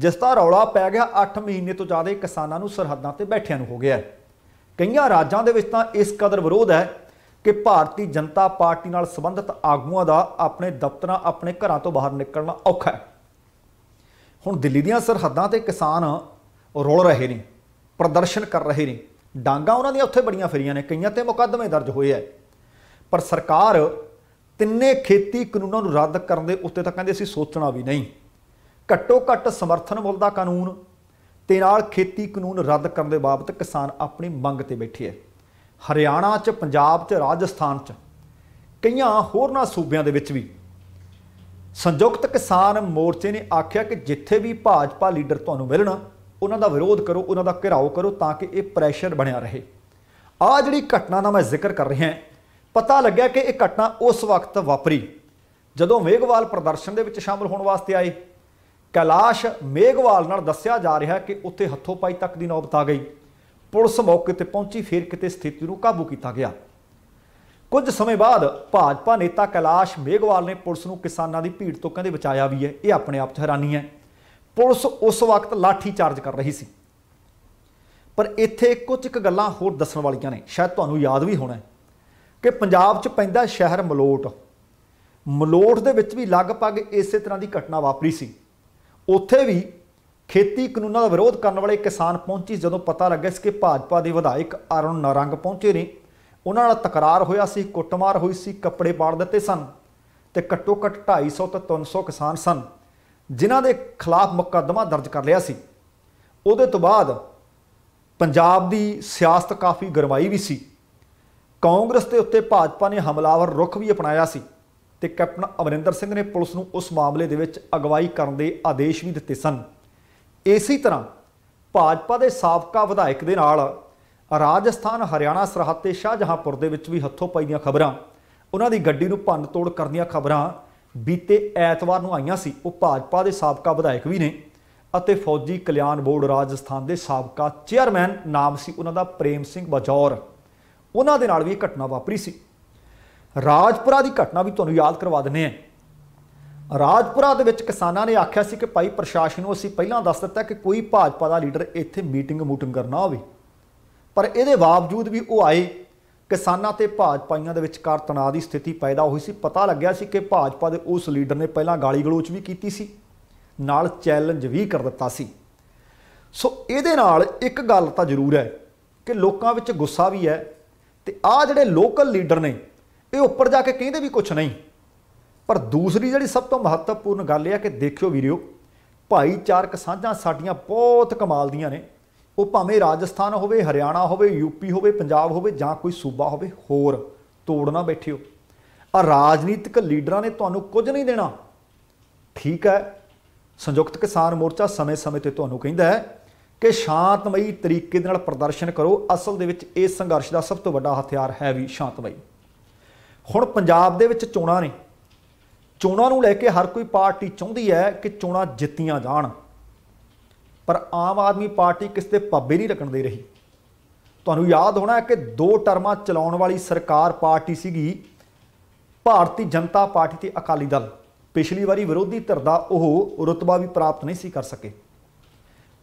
ਜਿਸ ਦਾ ਰੌਲਾ ਪੈ ਗਿਆ 8 ਮਹੀਨੇ ਤੋਂ ਜ਼ਿਆਦਾ ਕਿਸਾਨਾਂ ਨੂੰ ਸਰਹੱਦਾਂ ਤੇ ਬੈਠਿਆਂ ਨੂੰ ਹੋ ਗਿਆ ਕਈਆਂ ਰਾਜਾਂ ਦੇ ਵਿੱਚ ਤਾਂ ਇਸ ਕਦਰ ਵਿਰੋਧ ਹੈ ਕਿ ਭਾਰਤੀ ਜਨਤਾ ਪਾਰਟੀ ਨਾਲ ਸੰਬੰਧਿਤ ਆਗੂਆਂ ਦਾ ਆਪਣੇ ਦਫ਼ਤਰਾਂ ਆਪਣੇ ਘਰਾਂ ਤੋਂ ਬਾਹਰ ਨਿਕਲਣਾ ਔਖਾ ਹੈ ਹੁਣ ਦਿੱਲੀ ਦੀਆਂ ਸਰਹੱਦਾਂ ਤੇ ਕਿਸਾਨ ਰੋਲ ਰਹੇ ਨੇ ਪ੍ਰਦਰਸ਼ਨ ਕਰ ਰਹੇ ਨੇ ਡਾਂਗਾ ਉਹਨਾਂ ਦੀਆਂ ਉੱਥੇ ਬੜੀਆਂ ਫਰੀਆਂ ਨੇ ਕਈਆਂ ਤੇ ਮੁਕੱਦਮੇ ਦਰਜ ਹੋਏ ਐ ਪਰ ਸਰਕਾਰ ਤਿੰਨੇ ਖੇਤੀ ਕਾਨੂੰਨਾਂ ਨੂੰ ਰੱਦ ਕਰਨ ਦੇ ਉੱਤੇ ਤਾਂ ਕਹਿੰਦੇ ਅਸੀਂ ਸੋਚਣਾ ਵੀ ਨਹੀਂ ਘੱਟੋ ਘੱਟ ਸਮਰਥਨ ਮੁੱਲ ਦਾ ਕਾਨੂੰਨ ਤੇ ਨਾਲ ਖੇਤੀ ਕਾਨੂੰਨ ਰੱਦ ਕਰਨ ਦੇ ਬਾਬਤ ਕਿਸਾਨ ਆਪਣੀ ਮੰਗ ਤੇ ਬੈਠੇ ਐ ਹਰਿਆਣਾ 'ਚ ਪੰਜਾਬ 'ਚ ਰਾਜਸਥਾਨ 'ਚ ਕਈਆਂ ਹੋਰਨਾਂ ਸੂਬਿਆਂ ਦੇ ਵਿੱਚ ਵੀ ਸੰਯੁਕਤ ਕਿਸਾਨ ਮੋਰਚੇ ਨੇ ਆਖਿਆ ਕਿ ਜਿੱਥੇ ਵੀ ਭਾਜਪਾ ਲੀਡਰ ਤੁਹਾਨੂੰ ਮਿਲਣਾ ਉਹਨਾਂ ਦਾ ਵਿਰੋਧ ਕਰੋ ਉਹਨਾਂ ਦਾ ਘਿਰਾਓ ਕਰੋ ਤਾਂ ਕਿ ਇਹ ਪ੍ਰੈਸ਼ਰ ਬਣਿਆ ਰਹੇ ਆ ਜਿਹੜੀ ਘਟਨਾ ਦਾ ਮੈਂ ਜ਼ਿਕਰ ਕਰ ਰਿਹਾ ਹਾਂ ਪਤਾ ਲੱਗਿਆ ਕਿ ਇਹ ਘਟਨਾ ਉਸ ਵਕਤ ਵਾਪਰੀ ਜਦੋਂ ਮੇਗਵਾਲ ਪ੍ਰਦਰਸ਼ਨ ਦੇ ਵਿੱਚ ਸ਼ਾਮਲ ਹੋਣ ਵਾਸਤੇ ਆਏ ਕਲਾਸ਼ ਮੇਗਵਾਲ ਨਾਲ ਦੱਸਿਆ ਜਾ ਰਿਹਾ ਕਿ ਉੱਥੇ ਹੱਥੋਂ ਪਾਈ ਤੱਕ ਦੀ ਨੌਬਤ ਆ ਗਈ ਪੁਲਿਸ ਮੌਕੇ ਤੇ ਪਹੁੰਚੀ ਫਿਰ ਕਿਤੇ ਸਥਿਤੀ ਨੂੰ ਕਾਬੂ ਕੀਤਾ ਗਿਆ ਕੁਝ ਸਮੇਂ ਬਾਅਦ ਭਾਜਪਾ ਨੇਤਾ ਕਲਾਸ਼ ਮੇਗਵਾਲ ਨੇ ਪੁਲਿਸ ਨੂੰ ਕਿਸਾਨਾਂ ਦੀ ਭੀੜ ਤੋਂ ਕਹਿੰਦੇ ਬਚਾਇਆ ਵੀ ਹੈ ਇਹ ਆਪਣੇ ਆਪ 'ਚ ਹੈਰਾਨੀ ਹੈ ਪੁਲਿਸ ਉਸ ਵਕਤ ਲਾਠੀ ਚਾਰਜ ਕਰ ਰਹੀ ਸੀ ਪਰ ਇੱਥੇ ਕੁਝ ਇੱਕ ਗੱਲਾਂ ਹੋਰ ਦੱਸਣ ਵਾਲੀਆਂ ਨੇ ਸ਼ਾਇਦ ਤੁਹਾਨੂੰ ਯਾਦ ਵੀ ਹੋਣਾ ਹੈ ਕਿ ਪੰਜਾਬ 'ਚ ਪੈਂਦਾ ਸ਼ਹਿਰ ਮਲੋਟ ਮਲੋਟ ਦੇ ਵਿੱਚ ਵੀ ਲਗਭਗ ਇਸੇ ਤਰ੍ਹਾਂ ਦੀ ਘਟਨਾ ਵਾਪਰੀ ਸੀ ਉੱਥੇ ਵੀ ਖੇਤੀ ਕਾਨੂੰਨਾਂ ਦਾ ਵਿਰੋਧ ਕਰਨ ਵਾਲੇ ਕਿਸਾਨ ਪਹੁੰਚੀ ਜਦੋਂ ਪਤਾ ਲੱਗਾ ਸੀ ਕਿ ਭਾਜਪਾ ਦੇ ਵਿਧਾਇਕ ਅਰੁਣ ਨਰੰਗ ਪਹੁੰਚੇ ਨੇ ਉਹਨਾਂ ਨਾਲ ਤਕਰਾਰ ਹੋਇਆ ਸੀ ਕੁੱਟਮਾਰ ਹੋਈ ਸੀ ਕੱਪੜੇ ਪਾੜ ਦਿੱਤੇ ਸਨ ਤੇ ਘੱਟੋ ਘੱਟ 250 ਤੋਂ 300 ਕਿਸਾਨ ਸਨ ਜਿਨ੍ਹਾਂ ਦੇ ਖਿਲਾਫ ਮੁਕੱਦਮਾ ਦਰਜ ਕਰ ਲਿਆ ਸੀ ਉਹਦੇ ਤੋਂ ਬਾਅਦ ਪੰਜਾਬ ਦੀ ਸਿਆਸਤ ਕਾਫੀ ਗਰਮਾਈ ਵੀ ਸੀ ਕਾਂਗਰਸ ਦੇ ਉੱਤੇ ਭਾਜਪਾ ਨੇ ਹਮਲਾਵਰ ਰੁਖ ਵੀ ਅਪਣਾਇਆ ਸੀ ਤੇ ਕੈਪਟਨ ਅਮਰਿੰਦਰ ਸਿੰਘ ਨੇ ਪੁਲਿਸ ਨੂੰ ਉਸ ਮਾਮਲੇ ਦੇ ਵਿੱਚ ਅਗਵਾਈ ਕਰਨ ਦੇ ਆਦੇਸ਼ ਵੀ ਦਿੱਤੇ ਸਨ ਇਸੇ ਤਰ੍ਹਾਂ ਭਾਜਪਾ ਦੇ ਸਾਬਕਾ ਵਿਧਾਇਕ ਦੇ ਨਾਲ ਰਾਜਸਥਾਨ ਹਰਿਆਣਾ ਸਰਹੱਦ ਤੇ ਸ਼ਾਹਜਹਾਂਪੁਰ ਦੇ ਵਿੱਚ ਵੀ ਹੱਥੋਂ ਪਈ ਦੀਆਂ ਖਬਰਾਂ ਉਹਨਾਂ ਦੀ ਗੱਡੀ ਨੂੰ ਭੰਨ-ਤੋੜ ਕਰਨ ਦੀਆਂ ਖਬਰਾਂ ਬੀਤੇ ਐਤਵਾਰ ਨੂੰ ਆਈਆਂ ਸੀ ਉਹ ਭਾਜਪਾ ਦੇ ਸਾਬਕਾ ਵਿਧਾਇਕ ਵੀ ਨੇ ਅਤੇ ਫੌਜੀ ਕਲਿਆਣ ਬੋਰਡ ਰਾਜਸਥਾਨ ਦੇ ਸਾਬਕਾ ਚੇਅਰਮੈਨ ਨਾਮ ਸੀ ਉਹਨਾਂ ਦਾ ਪ੍ਰੇਮ ਸਿੰਘ ਬਜੌਰ ਉਹਨਾਂ ਦੇ ਨਾਲ ਵੀ ਇਹ ਘਟਨਾ ਵਾਪਰੀ ਸੀ ਰਾਜਪੁਰਾ ਦੀ ਘਟਨਾ ਵੀ ਤੁਹਾਨੂੰ ਯਾਦ ਕਰਵਾ ਦਿੰਨੇ ਆ ਰਾਜਪੁਰਾ ਦੇ ਵਿੱਚ ਕਿਸਾਨਾਂ ਨੇ ਆਖਿਆ ਸੀ ਕਿ ਭਾਈ ਪ੍ਰਸ਼ਾਸਨ ਨੂੰ ਅਸੀਂ ਪਹਿਲਾਂ ਦੱਸ ਦਿੱਤਾ ਕਿ ਕੋਈ ਭਾਜਪਾ ਦਾ ਲੀਡਰ ਇੱਥੇ ਮੀਟਿੰਗ ਮੂਟਿੰਗ ਕਰਨਾ ਹੋਵੇ ਪਰ ਇਹਦੇ ਬਾਵਜੂਦ ਵੀ ਉਹ ਆਏ ਕਿਸਾਨਾਂ ਤੇ ਭਾਜਪਾਈਆਂ ਦੇ ਵਿਚਕਾਰ ਤਣਾਅ ਦੀ ਸਥਿਤੀ ਪੈਦਾ ਹੋਈ ਸੀ ਪਤਾ ਲੱਗਿਆ ਸੀ ਕਿ ਭਾਜਪਾ ਦੇ ਉਸ ਲੀਡਰ ਨੇ ਪਹਿਲਾਂ ਗਾਲੀ ਗਲੋਚ ਵੀ ਕੀਤੀ ਸੀ ਨਾਲ ਚੈਲੰਜ ਵੀ ਕਰ ਦਿੱਤਾ ਸੀ ਸੋ ਇਹਦੇ ਨਾਲ ਇੱਕ ਗੱਲ ਤਾਂ ਜ਼ਰੂਰ ਹੈ ਕਿ ਲੋਕਾਂ ਵਿੱਚ ਗੁੱਸਾ ਵੀ ਹੈ ਤੇ ਆ ਜਿਹੜੇ ਲੋਕਲ ਲੀਡਰ ਨੇ ਇਹ ਉੱਪਰ ਜਾ ਕੇ ਕਹਿੰਦੇ ਵੀ ਕੁਝ ਨਹੀਂ ਪਰ ਦੂਸਰੀ ਜਿਹੜੀ ਸਭ ਤੋਂ ਮਹੱਤਵਪੂਰਨ ਗੱਲ ਇਹ ਹੈ ਕਿ ਦੇਖਿਓ ਵੀਰਿਓ ਭਾਈਚਾਰਕ ਸਾਂਝਾਂ ਸਾਡੀਆਂ ਬਹੁਤ ਕਮਾਲ ਦੀਆਂ ਨੇ ਉਹ ਭਾਵੇਂ ਰਾਜਸਥਾਨ ਹੋਵੇ ਹਰਿਆਣਾ ਹੋਵੇ ਯੂਪੀ ਹੋਵੇ ਪੰਜਾਬ ਹੋਵੇ ਜਾਂ ਕੋਈ ਸੂਬਾ ਹੋਵੇ ਹੋਰ ਤੋੜਨਾ ਬੈਠਿਓ ਆ ਰਾਜਨੀਤਿਕ ਲੀਡਰਾਂ ਨੇ ਤੁਹਾਨੂੰ ਕੁਝ ਨਹੀਂ ਦੇਣਾ ਠੀਕ ਹੈ ਸੰਯੁਕਤ ਕਿਸਾਨ ਮੋਰਚਾ ਸਮੇਂ-ਸਮੇਂ ਤੇ ਤੁਹਾਨੂੰ ਕਹਿੰਦਾ ਹੈ ਕਿ ਸ਼ਾਂਤਮਈ ਤਰੀਕੇ ਦੇ ਨਾਲ ਪ੍ਰਦਰਸ਼ਨ ਕਰੋ ਅਸਲ ਦੇ ਵਿੱਚ ਇਹ ਸੰਘਰਸ਼ ਦਾ ਸਭ ਤੋਂ ਵੱਡਾ ਹਥਿਆਰ ਹੈ ਵੀ ਸ਼ਾਂਤਮਈ ਹੁਣ ਪੰਜਾਬ ਦੇ ਵਿੱਚ ਚੋਣਾਂ ਨੇ ਚੋਣਾਂ ਨੂੰ ਲੈ ਕੇ ਹਰ ਕੋਈ ਪਾਰਟੀ ਚਾਹੁੰਦੀ ਹੈ ਕਿ ਚੋਣਾਂ ਜਿੱਤੀਆਂ ਜਾਣ ਪਰ ਆਮ ਆਦਮੀ ਪਾਰਟੀ ਕਿਸ ਤੇ ਪੱਬੇ ਨਹੀਂ ਰੱਖਣ ਦੇ ਰਹੀ ਤੁਹਾਨੂੰ ਯਾਦ ਹੋਣਾ ਕਿ ਦੋ ਟਰਮਾਂ ਚਲਾਉਣ ਵਾਲੀ ਸਰਕਾਰ ਪਾਰਟੀ ਸੀਗੀ ਭਾਰਤੀ ਜਨਤਾ ਪਾਰਟੀ ਤੇ ਅਕਾਲੀ ਦਲ ਪਿਛਲੀ ਵਾਰੀ ਵਿਰੋਧੀ ਧਿਰ ਦਾ ਉਹ ਰਤਬਾ ਵੀ ਪ੍ਰਾਪਤ ਨਹੀਂ ਸੀ ਕਰ ਸਕੇ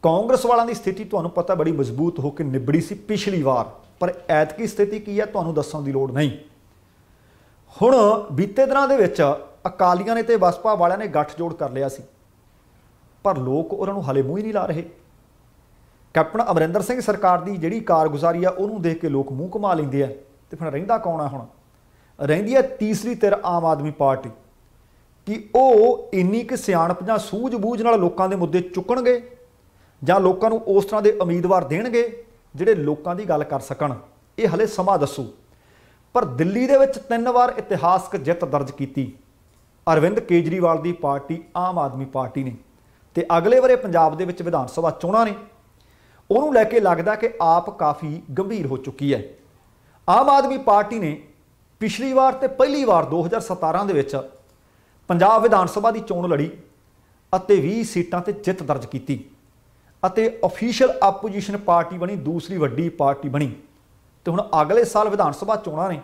ਕਾਂਗਰਸ ਵਾਲਾਂ ਦੀ ਸਥਿਤੀ ਤੁਹਾਨੂੰ ਪਤਾ ਬੜੀ ਮਜ਼ਬੂਤ ਹੋ ਕੇ ਨਿਬੜੀ ਸੀ ਪਿਛਲੀ ਵਾਰ ਪਰ ਐਤਕੀ ਸਥਿਤੀ ਕੀ ਹੈ ਤੁਹਾਨੂੰ ਦੱਸਣ ਦੀ ਲੋੜ ਨਹੀਂ ਹੁਣ ਬੀਤੇ ਦਿਨਾਂ ਦੇ ਵਿੱਚ ਅਕਾਲੀਆਂ ਨੇ ਤੇ ਵਸਪਾ ਵਾਲਿਆਂ ਨੇ ਗੱਠ ਜੋੜ ਕਰ ਲਿਆ ਸੀ ਪਰ ਲੋਕ ਉਹਨਾਂ ਨੂੰ ਹਲੇ ਮੂੰਹ ਹੀ ਨਹੀਂ ਲਾ ਰਹੇ ਕੈਪਟਨ ਅਮਰਿੰਦਰ ਸਿੰਘ ਸਰਕਾਰ ਦੀ ਜਿਹੜੀ ਕਾਰਗੁਜ਼ਾਰੀ ਆ ਉਹਨੂੰ ਦੇਖ ਕੇ ਲੋਕ ਮੂੰਹ ਕਮਾ ਲੈਂਦੇ ਆ ਤੇ ਫਿਰ ਰਹਿੰਦਾ ਕੌਣ ਆ ਹੁਣ ਰਹਿੰਦੀ ਆ ਤੀਸਰੀ ਧਿਰ ਆਮ ਆਦਮੀ ਪਾਰਟੀ ਕਿ ਉਹ ਇੰਨੀ ਕਿ ਸਿਆਣਪ ਜਾਂ ਸੂਝ-ਬੂਝ ਨਾਲ ਲੋਕਾਂ ਦੇ ਮੁੱਦੇ ਚੁੱਕਣਗੇ ਜਾਂ ਲੋਕਾਂ ਨੂੰ ਉਸ ਤਰ੍ਹਾਂ ਦੇ ਉਮੀਦਵਾਰ ਦੇਣਗੇ ਜਿਹੜੇ ਲੋਕਾਂ ਦੀ ਗੱਲ ਕਰ ਸਕਣ ਇਹ ਹਲੇ ਸਮਾਂ ਦੱਸੂ ਪਰ ਦਿੱਲੀ ਦੇ ਵਿੱਚ ਤਿੰਨ ਵਾਰ ਇਤਿਹਾਸਕ ਜਿੱਤ ਦਰਜ ਕੀਤੀ ਅਰਵਿੰਦ ਕੇਜਰੀਵਾਲ ਦੀ ਪਾਰਟੀ ਆਮ ਆਦਮੀ ਪਾਰਟੀ ਨੇ ਤੇ ਅਗਲੇ ਵਾਰੇ ਪੰਜਾਬ ਦੇ ਵਿੱਚ ਵਿਧਾਨ ਸਭਾ ਚੋਣਾਂ ਨੇ ਉਹਨੂੰ ਲੈ ਕੇ ਲੱਗਦਾ ਕਿ ਆਪ ਕਾਫੀ ਗੰਭੀਰ ਹੋ ਚੁੱਕੀ ਹੈ ਆਮ ਆਦਮੀ ਪਾਰਟੀ ਨੇ ਪਿਛਲੀ ਵਾਰ ਤੇ ਪਹਿਲੀ ਵਾਰ 2017 ਦੇ ਵਿੱਚ ਪੰਜਾਬ ਵਿਧਾਨ ਸਭਾ ਦੀ ਚੋਣ ਲੜੀ ਅਤੇ 20 ਸੀਟਾਂ ਤੇ ਜਿੱਤ ਦਰਜ ਕੀਤੀ ਅਤੇ ਅਫੀਸ਼ੀਅਲ ਆਪੋਜੀਸ਼ਨ ਪਾਰਟੀ ਬਣੀ ਦੂਸਰੀ ਵੱਡੀ ਪਾਰਟੀ ਬਣੀ ਤੇ ਹੁਣ ਅਗਲੇ ਸਾਲ ਵਿਧਾਨ ਸਭਾ ਚੋਣਾਂ ਨੇ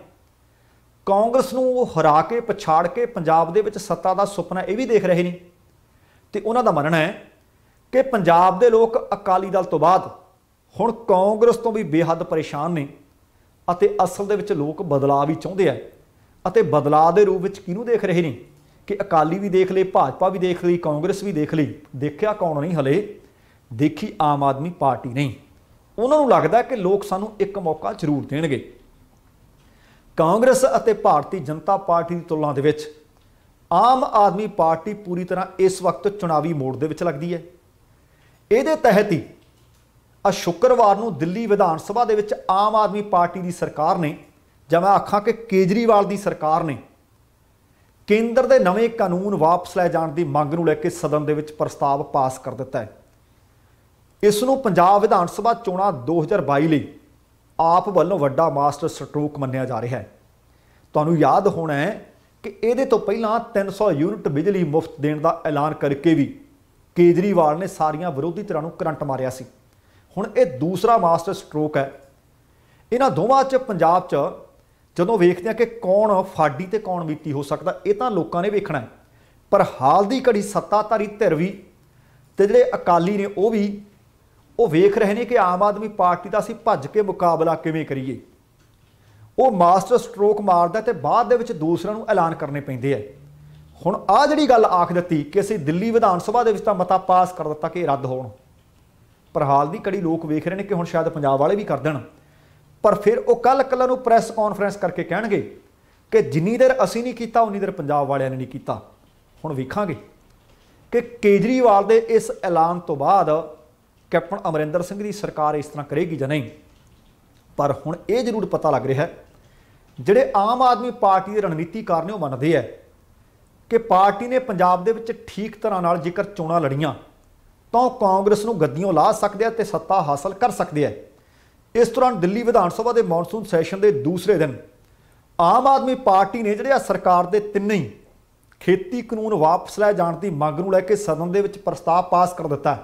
ਕਾਂਗਰਸ ਨੂੰ ਉਹ ਹਰਾ ਕੇ ਪਛਾੜ ਕੇ ਪੰਜਾਬ ਦੇ ਵਿੱਚ ਸੱਤਾ ਦਾ ਸੁਪਨਾ ਇਹ ਵੀ ਦੇਖ ਰਹੇ ਨੇ ਤੇ ਉਹਨਾਂ ਦਾ ਮੰਨਣਾ ਹੈ ਕਿ ਪੰਜਾਬ ਦੇ ਲੋਕ ਅਕਾਲੀ ਦਲ ਤੋਂ ਬਾਅਦ ਹੁਣ ਕਾਂਗਰਸ ਤੋਂ ਵੀ ਬੇਹੱਦ ਪਰੇਸ਼ਾਨ ਨੇ ਅਤੇ ਅਸਲ ਦੇ ਵਿੱਚ ਲੋਕ ਬਦਲਾਅ ਵੀ ਚਾਹੁੰਦੇ ਆ ਅਤੇ ਬਦਲਾਅ ਦੇ ਰੂਪ ਵਿੱਚ ਕਿਹਨੂੰ ਦੇਖ ਰਹੇ ਨੇ ਕਿ ਅਕਾਲੀ ਵੀ ਦੇਖ ਲਏ ਭਾਜਪਾ ਵੀ ਦੇਖ ਲਈ ਕਾਂਗਰਸ ਵੀ ਦੇਖ ਲਈ ਦੇਖਿਆ ਕੌਣ ਨਹੀਂ ਹਲੇ ਦੇਖੀ ਆਮ ਆਦਮੀ ਪਾਰਟੀ ਨਹੀਂ ਉਹਨਾਂ ਨੂੰ ਲੱਗਦਾ ਕਿ ਲੋਕ ਸਾਨੂੰ ਇੱਕ ਮੌਕਾ ਜ਼ਰੂਰ ਦੇਣਗੇ ਕਾਂਗਰਸ ਅਤੇ ਭਾਰਤੀ ਜਨਤਾ ਪਾਰਟੀ ਦੀ ਤੁਲਨਾ ਦੇ ਵਿੱਚ ਆਮ ਆਦਮੀ ਪਾਰਟੀ ਪੂਰੀ ਤਰ੍ਹਾਂ ਇਸ ਵਕਤ ਚੁਣਾਵੀ ਮੋੜ ਦੇ ਵਿੱਚ ਲੱਗਦੀ ਹੈ ਇਹਦੇ ਤਹਿਤ ਹੀ ਆ ਸ਼ੁੱਕਰਵਾਰ ਨੂੰ ਦਿੱਲੀ ਵਿਧਾਨ ਸਭਾ ਦੇ ਵਿੱਚ ਆਮ ਆਦਮੀ ਪਾਰਟੀ ਦੀ ਸਰਕਾਰ ਨੇ ਜਾਂ ਮੈਂ ਆਖਾਂ ਕਿ ਕੇਜਰੀਵਾਲ ਦੀ ਸਰਕਾਰ ਨੇ ਕੇਂਦਰ ਦੇ ਨਵੇਂ ਕਾਨੂੰਨ ਵਾਪਸ ਲੈ ਜਾਣ ਦੀ ਮੰਗ ਨੂੰ ਲੈ ਕੇ ਸਦਨ ਦੇ ਵਿੱਚ ਪ੍ਰਸਤਾਵ ਪਾਸ ਕਰ ਦਿੱਤਾ ਹੈ ਇਸ ਨੂੰ ਪੰਜਾਬ ਵਿਧਾਨ ਸਭਾ ਚੋਣਾਂ 2022 ਲਈ ਆਪ ਵੱਲੋਂ ਵੱਡਾ ਮਾਸਟਰ ਸਟ੍ਰੋਕ ਮੰਨਿਆ ਜਾ ਰਿਹਾ ਹੈ ਤੁਹਾਨੂੰ ਯਾਦ ਹੋਣਾ ਹੈ ਕਿ ਇਹਦੇ ਤੋਂ ਪਹਿਲਾਂ 300 ਯੂਨਿਟ ਬਿਜਲੀ ਮੁਫਤ ਦੇਣ ਦਾ ਐਲਾਨ ਕਰਕੇ ਵੀ ਕੇਜਰੀਵਾਲ ਨੇ ਸਾਰੀਆਂ ਵਿਰੋਧੀ ਧਿਰਾਂ ਨੂੰ ਕਰੰਟ ਮਾਰਿਆ ਸੀ ਹੁਣ ਇਹ ਦੂਸਰਾ ਮਾਸਟਰ ਸਟ੍ਰੋਕ ਹੈ ਇਹਨਾਂ ਦੋਵਾਂ 'ਚ ਪੰਜਾਬ 'ਚ ਜਦੋਂ ਵੇਖਦੇ ਆ ਕਿ ਕੌਣ ਫਾੜੀ ਤੇ ਕੌਣ ਮੀਤੀ ਹੋ ਸਕਦਾ ਇਹ ਤਾਂ ਲੋਕਾਂ ਨੇ ਵੇਖਣਾ ਪਰ ਹਾਲ ਦੀ ਘੜੀ ਸੱਤਾਧਾਰੀ ਧਿਰ ਵੀ ਤੇ ਜਿਹੜੇ ਅਕਾਲੀ ਨੇ ਉਹ ਵੀ ਉਹ ਵੇਖ ਰਹੇ ਨੇ ਕਿ ਆਮ ਆਦਮੀ ਪਾਰਟੀ ਦਾ ਅਸੀਂ ਭੱਜ ਕੇ ਮੁਕਾਬਲਾ ਕਿਵੇਂ ਕਰੀਏ ਉਹ ਮਾਸਟਰ ਸਟ੍ਰੋਕ ਮਾਰਦਾ ਤੇ ਬਾਅਦ ਦੇ ਵਿੱਚ ਦੂਸਰਿਆਂ ਨੂੰ ਐਲਾਨ ਕਰਨੇ ਪੈਂਦੇ ਆ ਹੁਣ ਆ ਜਿਹੜੀ ਗੱਲ ਆਖ ਦਿੱਤੀ ਕਿ ਅਸੀਂ ਦਿੱਲੀ ਵਿਧਾਨ ਸਭਾ ਦੇ ਵਿੱਚ ਤਾਂ ਮਤਾ ਪਾਸ ਕਰ ਦਿੱਤਾ ਕਿ ਰੱਦ ਹੋਣ ਪਰ ਹਾਲ ਦੀ ਕੜੀ ਲੋਕ ਵੇਖ ਰਹੇ ਨੇ ਕਿ ਹੁਣ ਸ਼ਾਇਦ ਪੰਜਾਬ ਵਾਲੇ ਵੀ ਕਰ ਦੇਣ ਪਰ ਫਿਰ ਉਹ ਕੱਲ ਕੱਲ ਨੂੰ ਪ੍ਰੈਸ ਕਾਨਫਰੰਸ ਕਰਕੇ ਕਹਿਣਗੇ ਕਿ ਜਿੰਨੀ ਦੇਰ ਅਸੀਂ ਨਹੀਂ ਕੀਤਾ ਉਨੀ ਦੇਰ ਪੰਜਾਬ ਵਾਲਿਆਂ ਨੇ ਨਹੀਂ ਕੀਤਾ ਹੁਣ ਵੇਖਾਂਗੇ ਕਿ ਕੇਜਰੀਵਾਲ ਦੇ ਇਸ ਐਲਾਨ ਤੋਂ ਬਾਅਦ ਕੈਪਟਨ ਅਮਰਿੰਦਰ ਸਿੰਘ ਦੀ ਸਰਕਾਰ ਇਸ ਤਰ੍ਹਾਂ ਕਰੇਗੀ ਜਾਂ ਨਹੀਂ ਪਰ ਹੁਣ ਇਹ ਜ਼ਰੂਰ ਪਤਾ ਲੱਗ ਰਿਹਾ ਹੈ ਜਿਹੜੇ ਆਮ ਆਦਮੀ ਪਾਰਟੀ ਦੇ ਰਣਨੀਤੀਕਾਰ ਨੇ ਉਹ ਮੰਨਦੇ ਆ ਕਿ ਪਾਰਟੀ ਨੇ ਪੰਜਾਬ ਦੇ ਵਿੱਚ ਠੀਕ ਤਰ੍ਹਾਂ ਨਾਲ ਜੇਕਰ ਚੋਣਾਂ ਲੜੀਆਂ ਤਾਂ ਕਾਂਗਰਸ ਨੂੰ ਗੱਦੀਆਂ ਲਾ ਸਕਦੇ ਆ ਤੇ ਸੱਤਾ ਹਾਸਲ ਕਰ ਸਕਦੇ ਆ ਇਸ ਤਰ੍ਹਾਂ ਦਿੱਲੀ ਵਿਧਾਨ ਸਭਾ ਦੇ ਮੌਨਸੂਨ ਸੈਸ਼ਨ ਦੇ ਦੂਸਰੇ ਦਿਨ ਆਮ ਆਦਮੀ ਪਾਰਟੀ ਨੇ ਜਿਹੜੇ ਆ ਸਰਕਾਰ ਦੇ ਤਿੰਨ ਹੀ ਖੇਤੀ ਕਾਨੂੰਨ ਵਾਪਸ ਲੈ ਜਾਣ ਦੀ ਮੰਗ ਨੂੰ ਲੈ ਕੇ ਸਦਨ ਦੇ ਵਿੱਚ ਪ੍ਰਸਤਾਵ ਪਾਸ ਕਰ ਦਿੱਤਾ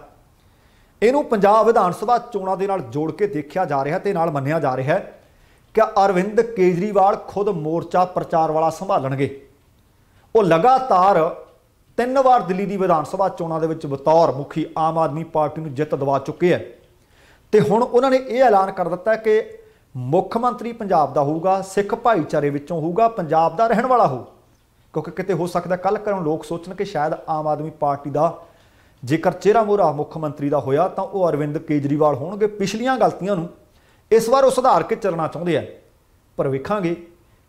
ਇਹਨੂੰ ਪੰਜਾਬ ਵਿਧਾਨ ਸਭਾ ਚੋਣਾਂ ਦੇ ਨਾਲ ਜੋੜ ਕੇ ਦੇਖਿਆ ਜਾ ਰਿਹਾ ਤੇ ਨਾਲ ਮੰਨਿਆ ਜਾ ਰਿਹਾ ਹੈ ਕਿ ਅਰਵਿੰਦ ਕੇਜਰੀਵਾਲ ਖੁਦ ਮੋਰਚਾ ਪ੍ਰਚਾਰ ਵਾਲਾ ਸੰਭਾਲਣਗੇ ਉਹ ਲਗਾਤਾਰ ਤਿੰਨ ਵਾਰ ਦਿੱਲੀ ਦੀ ਵਿਧਾਨ ਸਭਾ ਚੋਣਾਂ ਦੇ ਵਿੱਚ ਬਤੌਰ ਮੁਖੀ ਆਮ ਆਦਮੀ ਪਾਰਟੀ ਨੂੰ ਜਿੱਤ ਦਿਵਾ ਚੁੱਕੇ ਹੈ ਤੇ ਹੁਣ ਉਹਨਾਂ ਨੇ ਇਹ ਐਲਾਨ ਕਰ ਦਿੱਤਾ ਕਿ ਮੁੱਖ ਮੰਤਰੀ ਪੰਜਾਬ ਦਾ ਹੋਊਗਾ ਸਿੱਖ ਭਾਈਚਾਰੇ ਵਿੱਚੋਂ ਹੋਊਗਾ ਪੰਜਾਬ ਦਾ ਰਹਿਣ ਵਾਲਾ ਹੋ ਕਿਉਂਕਿ ਕਿਤੇ ਹੋ ਸਕਦਾ ਕੱਲ ਕਰਨ ਲੋਕ ਸੋਚਣ ਕਿ ਸ਼ਾਇਦ ਆਮ ਆਦਮੀ ਪਾਰਟੀ ਦਾ ਜੇਕਰ ਚਿਹਰਾ ਮੋਹਰਾ ਮੁੱਖ ਮੰਤਰੀ ਦਾ ਹੋਇਆ ਤਾਂ ਉਹ ਅਰਵਿੰਦ ਕੇਜਰੀਵਾਲ ਹੋਣਗੇ ਪਿਛਲੀਆਂ ਗਲਤੀਆਂ ਨੂੰ ਇਸ ਵਾਰ ਉਹ ਸੁਧਾਰ ਕੇ ਚੱਲਣਾ ਚਾਹੁੰਦੇ ਆ ਪਰ ਵੇਖਾਂਗੇ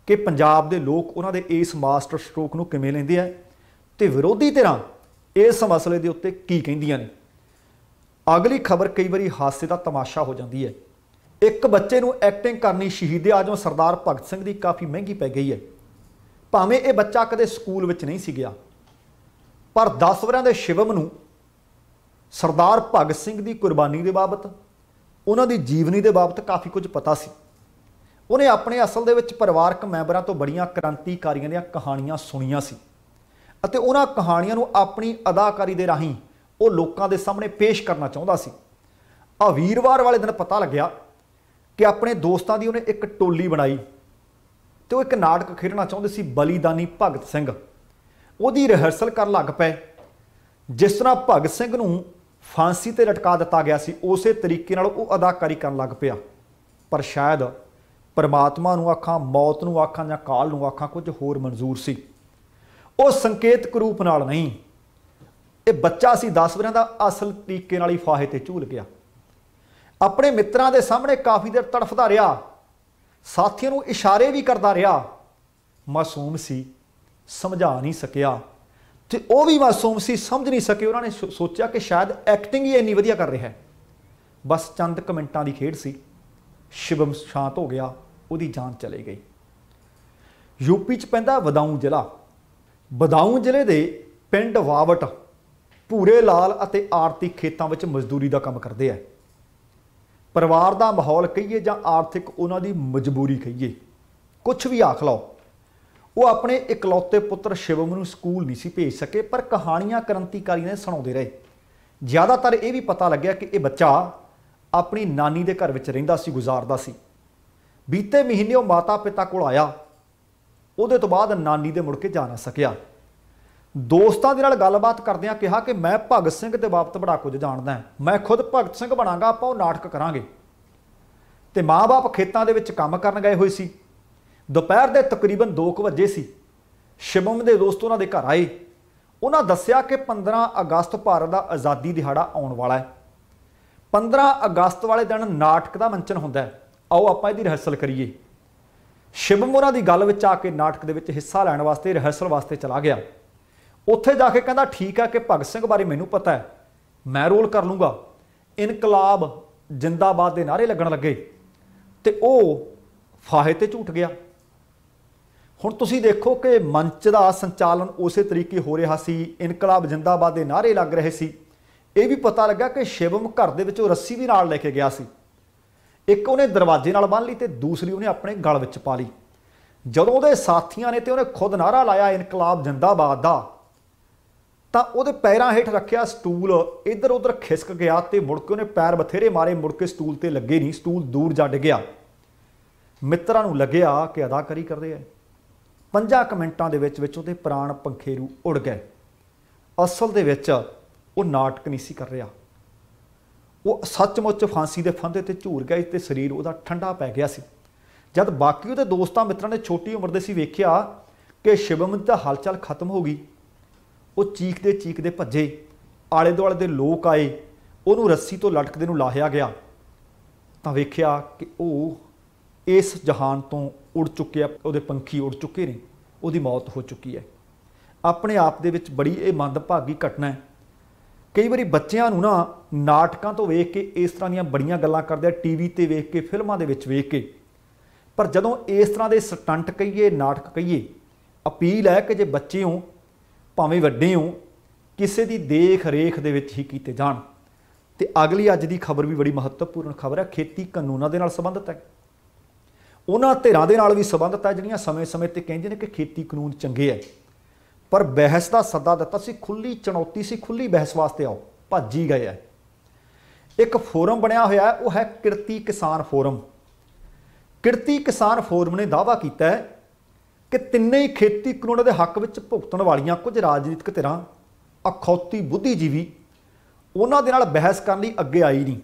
ਕਿ ਪੰਜਾਬ ਦੇ ਲੋਕ ਉਹਨਾਂ ਦੇ ਇਸ ਮਾਸਟਰ ਸਟ੍ਰੋਕ ਨੂੰ ਕਿਵੇਂ ਲੈਂਦੇ ਆ ਤੇ ਵਿਰੋਧੀ ਧਿਰਾਂ ਇਸ ਮਸਲੇ ਦੇ ਉੱਤੇ ਕੀ ਕਹਿੰਦੀਆਂ ਨੇ ਅਗਲੀ ਖਬਰ ਕਈ ਵਾਰੀ ਹਾਸੇ ਦਾ ਤਮਾਸ਼ਾ ਹੋ ਜਾਂਦੀ ਹੈ ਇੱਕ ਬੱਚੇ ਨੂੰ ਐਕਟਿੰਗ ਕਰਨੀ ਸ਼ਹੀਦ ਆਜਮ ਸਰਦਾਰ ਭਗਤ ਸਿੰਘ ਦੀ ਕਾਫੀ ਮਹਿੰਗੀ ਪੈ ਗਈ ਹੈ ਭਾਵੇਂ ਇਹ ਬੱਚਾ ਕਦੇ ਸਕੂਲ ਵਿੱਚ ਨਹੀਂ ਸੀ ਗਿਆ ਪਰ 10 ਵਰਿਆਂ ਦੇ ਸ਼ਿਵਮ ਨੂੰ ਸਰਦਾਰ ਭਗਤ ਸਿੰਘ ਦੀ ਕੁਰਬਾਨੀ ਦੇ ਬਾਬਤ ਉਹਨਾਂ ਦੀ ਜੀਵਨੀ ਦੇ ਬਾਬਤ ਕਾਫੀ ਕੁਝ ਪਤਾ ਸੀ ਉਹਨੇ ਆਪਣੇ ਅਸਲ ਦੇ ਵਿੱਚ ਪਰਿਵਾਰਕ ਮੈਂਬਰਾਂ ਤੋਂ ਬੜੀਆਂ ਕ੍ਰਾਂਤੀਕਾਰੀਆਂ ਦੀਆਂ ਕਹਾਣੀਆਂ ਸੁਣੀਆਂ ਸੀ ਅਤੇ ਉਹਨਾਂ ਕਹਾਣੀਆਂ ਨੂੰ ਆਪਣੀ ਅਦਾਕਾਰੀ ਦੇ ਰਾਹੀਂ ਉਹ ਲੋਕਾਂ ਦੇ ਸਾਹਮਣੇ ਪੇਸ਼ ਕਰਨਾ ਚਾਹੁੰਦਾ ਸੀ ਆ ਵੀਰਵਾਰ ਵਾਲੇ ਦਿਨ ਪਤਾ ਲੱਗਿਆ ਕਿ ਆਪਣੇ ਦੋਸਤਾਂ ਦੀ ਉਹਨੇ ਇੱਕ ਟੋਲੀ ਬਣਾਈ ਤੇ ਉਹ ਇੱਕ ਨਾਟਕ ਖੇਡਣਾ ਚਾਹੁੰਦੇ ਸੀ ਬਲੀਦਾਨੀ ਭਗਤ ਸਿੰਘ ਉਹਦੀ ਰਿਹਰਸਲ ਕਰਨ ਲੱਗ ਪਏ ਜਿਸ ਤਰ੍ਹਾਂ ਭਗਤ ਸਿੰਘ ਨੂੰ ਫਾਂਸੀ ਤੇ ਲਟਕਾ ਦਿੱਤਾ ਗਿਆ ਸੀ ਉਸੇ ਤਰੀਕੇ ਨਾਲ ਉਹ ਅਦਾਕਾਰੀ ਕਰਨ ਲੱਗ ਪਿਆ ਪਰ ਸ਼ਾਇਦ ਪਰਮਾਤਮਾ ਨੂੰ ਆਖਾਂ ਮੌਤ ਨੂੰ ਆਖਾਂ ਜਾਂ ਕਾਲ ਨੂੰ ਆਖਾਂ ਕੁਝ ਹੋਰ ਮਨਜ਼ੂਰ ਸੀ ਉਹ ਸੰਕੇਤਕ ਰੂਪ ਨਾਲ ਨਹੀਂ ਇਹ ਬੱਚਾ ਸੀ 10 ਵਰਿਆਂ ਦਾ ਅਸਲ ਤਰੀਕੇ ਨਾਲ ਹੀ ਫਾਹੇ ਤੇ ਝੂਲ ਗਿਆ ਆਪਣੇ ਮਿੱਤਰਾਂ ਦੇ ਸਾਹਮਣੇ ਕਾਫੀ ਦੇਰ ਤੜਫਦਾ ਰਿਹਾ ਸਾਥੀਆਂ ਨੂੰ ਇਸ਼ਾਰੇ ਵੀ ਕਰਦਾ ਰਿਹਾ ਮਾਸੂਮ ਸੀ ਸਮਝਾ ਨਹੀਂ ਸਕਿਆ ਤੇ ਉਹ ਵੀ ਮਾਸੂਮ ਸੀ ਸਮਝ ਨਹੀਂ ਸਕੇ ਉਹਨਾਂ ਨੇ ਸੋਚਿਆ ਕਿ ਸ਼ਾਇਦ ਐਕਟਿੰਗ ਹੀ ਇੰਨੀ ਵਧੀਆ ਕਰ ਰਿਹਾ ਹੈ ਬਸ ਚੰਦ ਕਮੈਂਟਾਂ ਦੀ ਖੇਡ ਸੀ ਸ਼ਿਵਮ ਸ਼ਾਂਤ ਹੋ ਗਿਆ ਉਹਦੀ ਜਾਨ ਚਲੇ ਗਈ ਯੂਪੀ ਚ ਪੈਂਦਾ ਵਦਾਉਂ ਜ਼ਿਲ੍ਹਾ ਵਦਾਉਂ ਜ਼ਿਲ੍ਹੇ ਦੇ ਪਿੰਡ ਵਾਵਟ ਭੂਰੇ ਲਾਲ ਅਤੇ ਆਰਤੀ ਖੇਤਾਂ ਵਿੱਚ ਮਜ਼ਦੂਰੀ ਦਾ ਕੰਮ ਕਰਦੇ ਆ ਪਰਿਵਾਰ ਦਾ ਮਾਹੌਲ ਕਹੀਏ ਜਾਂ ਆਰਥਿਕ ਉਹਨਾਂ ਦੀ ਮਜਬੂਰੀ ਕਹੀਏ ਕੁਝ ਵੀ ਆਖ ਲਓ ਉਹ ਆਪਣੇ ਇਕਲੌਤੇ ਪੁੱਤਰ ਸ਼ਿਵਮ ਨੂੰ ਸਕੂਲ ਨਹੀਂ ਸੀ ਭੇਜ ਸਕੇ ਪਰ ਕਹਾਣੀਆਂ ਕ੍ਰਾਂਤੀਕਾਰੀ ਨੇ ਸੁਣਾਉਂਦੇ ਰਹੇ ਜ਼ਿਆਦਾਤਰ ਇਹ ਵੀ ਪਤਾ ਲੱਗਿਆ ਕਿ ਇਹ ਬੱਚਾ ਆਪਣੀ ਨਾਨੀ ਦੇ ਘਰ ਵਿੱਚ ਰਹਿੰਦਾ ਸੀ ਗੁਜ਼ਾਰਦਾ ਸੀ ਬੀਤੇ ਮਹੀਨੇ ਉਹ ਮਾਤਾ-ਪਿਤਾ ਕੋਲ ਆਇਆ ਉਹਦੇ ਤੋਂ ਬਾਅਦ ਨਾਨੀ ਦੇ ਮੁੜ ਕੇ ਜਾ ਨਾ ਸਕਿਆ ਦੋਸਤਾਂ ਦੇ ਨਾਲ ਗੱਲਬਾਤ ਕਰਦਿਆਂ ਕਿਹਾ ਕਿ ਮੈਂ ਭਗਤ ਸਿੰਘ ਦੇ ਬਾਬਤ ਬੜਾ ਕੁਝ ਜਾਣਦਾ ਮੈਂ ਖੁਦ ਭਗਤ ਸਿੰਘ ਬਣਾਂਗਾ ਆਪਾਂ ਉਹ ਨਾਟਕ ਕਰਾਂਗੇ ਤੇ ਮਾਪੇ ਖੇਤਾਂ ਦੇ ਵਿੱਚ ਕੰਮ ਕਰਨ ਗਏ ਹੋਏ ਸੀ ਦੁਪਹਿਰ ਦੇ ਤਕਰੀਬਨ 2 ਵਜੇ ਸੀ ਸ਼ਿਵਮ ਦੇ ਦੋਸਤ ਉਹਨਾਂ ਦੇ ਘਰ ਆਏ ਉਹਨਾਂ ਦੱਸਿਆ ਕਿ 15 ਅਗਸਤ ਭਾਰਤ ਦਾ ਆਜ਼ਾਦੀ ਦਿਹਾੜਾ ਆਉਣ ਵਾਲਾ ਹੈ 15 ਅਗਸਤ ਵਾਲੇ ਦਿਨ ਨਾਟਕ ਦਾ ਮੰਚਨ ਹੁੰਦਾ ਹੈ ਆਓ ਆਪਾਂ ਇਹਦੀ ਰਿਹਰਸਲ ਕਰੀਏ ਸ਼ਿਵਮ ਉਹਨਾਂ ਦੀ ਗੱਲ ਵਿੱਚ ਆ ਕੇ ਨਾਟਕ ਦੇ ਵਿੱਚ ਹਿੱਸਾ ਲੈਣ ਵਾਸਤੇ ਰਿਹਰਸਲ ਵਾਸਤੇ ਚਲਾ ਗਿਆ ਉੱਥੇ ਜਾ ਕੇ ਕਹਿੰਦਾ ਠੀਕ ਆ ਕਿ ਭਗਤ ਸਿੰਘ ਬਾਰੇ ਮੈਨੂੰ ਪਤਾ ਹੈ ਮੈਂ ਰੋਲ ਕਰ ਲੂੰਗਾ ਇਨਕਲਾਬ ਜਿੰਦਾਬਾਦ ਦੇ ਨਾਰੇ ਲੱਗਣ ਲੱਗੇ ਤੇ ਉਹ ਫਾਹੇ ਤੇ ਝੂਠ ਗਿਆ ਹੁਣ ਤੁਸੀਂ ਦੇਖੋ ਕਿ ਮੰਚ ਦਾ ਸੰਚਾਲਨ ਉਸੇ ਤਰੀਕੇ ਹੋ ਰਿਹਾ ਸੀ ਇਨਕਲਾਬ ਜਿੰਦਾਬਾਦ ਦੇ ਨਾਰੇ ਲੱਗ ਰਹੇ ਸੀ ਇਹ ਵੀ ਪਤਾ ਲੱਗਾ ਕਿ ਸ਼ਿਵਮ ਘਰ ਦੇ ਵਿੱਚੋਂ ਰੱਸੀ ਵੀ ਨਾਲ ਲੈ ਕੇ ਗਿਆ ਸੀ ਇੱਕ ਉਹਨੇ ਦਰਵਾਜ਼ੇ ਨਾਲ ਬੰਨ ਲਈ ਤੇ ਦੂਸਰੀ ਉਹਨੇ ਆਪਣੇ ਗਲ ਵਿੱਚ ਪਾ ਲਈ ਜਦੋਂ ਉਹਦੇ ਸਾਥੀਆਂ ਨੇ ਤੇ ਉਹਨੇ ਖੁਦ ਨਾਰਾ ਲਾਇਆ ਇਨਕਲਾਬ ਜਿੰਦਾਬਾਦ ਦਾ ਤਾਂ ਉਹਦੇ ਪੈਰਾਂ ਹੇਠ ਰੱਖਿਆ ਸਟੂਲ ਇੱਧਰ ਉੱਧਰ ਖਿਸਕ ਗਿਆ ਤੇ ਮੁੜ ਕੇ ਉਹਨੇ ਪੈਰ ਬਥੇਰੇ ਮਾਰੇ ਮੁੜ ਕੇ ਸਟੂਲ ਤੇ ਲੱਗੇ ਨਹੀਂ ਸਟੂਲ ਦੂਰ ਜਾ ਡਿੱਗਿਆ ਮਿੱਤਰਾਂ ਨੂੰ ਲੱਗਿਆ ਕਿ ਅਦਾਕਾਰੀ ਕਰਦੇ ਆ 5 ਮਿੰਟਾਂ ਦੇ ਵਿੱਚ ਵਿੱਚ ਉਹਦੇ ਪ੍ਰਾਣ ਪੰਖੇਰੂ ਉੜ ਗਏ ਅਸਲ ਦੇ ਵਿੱਚ ਉਹ ਨਾਟਕ ਨਹੀਂ ਸੀ ਕਰ ਰਿਹਾ ਉਹ ਸੱਚਮੁੱਚ ਫਾਂਸੀ ਦੇ ਫੰਦੇ ਤੇ ਝੂਰ ਗਿਆ ਤੇ ਸਰੀਰ ਉਹਦਾ ਠੰਡਾ ਪੈ ਗਿਆ ਸੀ ਜਦ ਬਾਕੀ ਉਹਦੇ ਦੋਸਤਾਂ ਮਿੱਤਰਾਂ ਨੇ ਛੋਟੀ ਉਮਰ ਦੇ ਸੀ ਵੇਖਿਆ ਕਿ ਸ਼ਿਵਮ ਦਾ ਹਲਚਲ ਖਤਮ ਹੋ ਗਈ ਉਹ ਚੀਕ ਦੇ ਭੱਜੇ ਆਲੇ ਦੁਆਲੇ ਦੇ ਲੋਕ ਆਏ ਉਹਨੂੰ ਰੱਸੀ ਤੋਂ ਲਟਕਦੇ ਨੂੰ ਲਾਹਿਆ ਗਿਆ ਤਾਂ ਵੇਖਿਆ ਕਿ ਉਹ ਇਸ ਜਹਾਨ ਤੋਂ ਉੜ ਚੁੱਕਿਆ ਉਹਦੇ ਪੰਖੀ ਉੜ ਚੁੱਕੇ ਨੇ ਉਹਦੀ ਮੌਤ ਹੋ ਚੁੱਕੀ ਹੈ ਆਪਣੇ ਆਪ ਦੇ ਵਿੱਚ ਬੜੀ ਇਹ ਮੰਦਭਾਗੀ ਘਟਨਾ ਹੈ ਕਈ ਵਾਰੀ ਬੱਚਿਆਂ ਨੂੰ ਨਾ ਨਾਟਕਾਂ ਤੋਂ ਵੇਖ ਕੇ ਇਸ ਤਰ੍ਹਾਂ ਦੀਆਂ ਬੜੀਆਂ ਗੱਲਾਂ ਕਰਦੇ ਆ ਟੀਵੀ ਤੇ ਵੇਖ ਕੇ ਫਿਲਮਾਂ ਦੇ ਵਿੱਚ ਵੇਖ ਕੇ ਪਰ ਜਦੋਂ ਇਸ ਤਰ੍ਹਾਂ ਦੇ ਸਟੰਟ ਕਹੀਏ ਨਾਟਕ ਕਹੀਏ ਅਪੀਲ ਹੈ ਕਿ ਜੇ ਬੱਚੇ ਹੋ ਭਾਵੇਂ ਵੱਡੇ ਹੋ ਕਿਸੇ ਦੀ ਦੇਖ ਰੇਖ ਦੇ ਵਿੱਚ ਹੀ ਕੀਤੇ ਜਾਣ ਤੇ ਅਗਲੀ ਅੱਜ ਦੀ ਖਬਰ ਵੀ ਬੜੀ ਮਹੱਤਵਪੂਰਨ ਖਬਰ ਹੈ ਖੇਤੀ ਕਾਨੂੰਨਾਂ ਦੇ ਨਾਲ ਸੰਬੰਧਿਤ ਹੈ ਉਹਨਾਂ ਧਿਰਾਂ ਦੇ ਨਾਲ ਵੀ ਸੰਬੰਧਤ ਹੈ ਜਿਹੜੀਆਂ ਸਮੇਂ-ਸਮੇਂ ਤੇ ਕਹਿੰਦੇ ਨੇ ਕਿ ਖੇਤੀ ਕਾਨੂੰਨ ਚੰਗੇ ਐ ਪਰ ਬਹਿਸ ਦਾ ਸੱਦਾ ਦਿੱਤਾ ਸੀ ਖੁੱਲੀ ਚੁਣੌਤੀ ਸੀ ਖੁੱਲੀ ਬਹਿਸ ਵਾਸਤੇ ਆਓ ਭੱਜੀ ਗਏ ਐ ਇੱਕ ਫੋਰਮ ਬਣਿਆ ਹੋਇਆ ਉਹ ਹੈ ਕਿਰਤੀ ਕਿਸਾਨ ਫੋਰਮ ਕਿਰਤੀ ਕਿਸਾਨ ਫੋਰਮ ਨੇ ਦਾਅਵਾ ਕੀਤਾ ਹੈ ਕਿ ਤਿੰਨੇ ਹੀ ਖੇਤੀ ਕਾਨੂੰਨ ਦੇ ਹੱਕ ਵਿੱਚ ਭੁਗਤਣ ਵਾਲੀਆਂ ਕੁਝ ਰਾਜਨੀਤਿਕ ਧਿਰਾਂ ਅਖੌਤੀ ਬੁੱਧੀਜੀਵੀ ਉਹਨਾਂ ਦੇ ਨਾਲ ਬਹਿਸ ਕਰਨ ਲਈ ਅੱਗੇ ਆਈ ਨਹੀਂ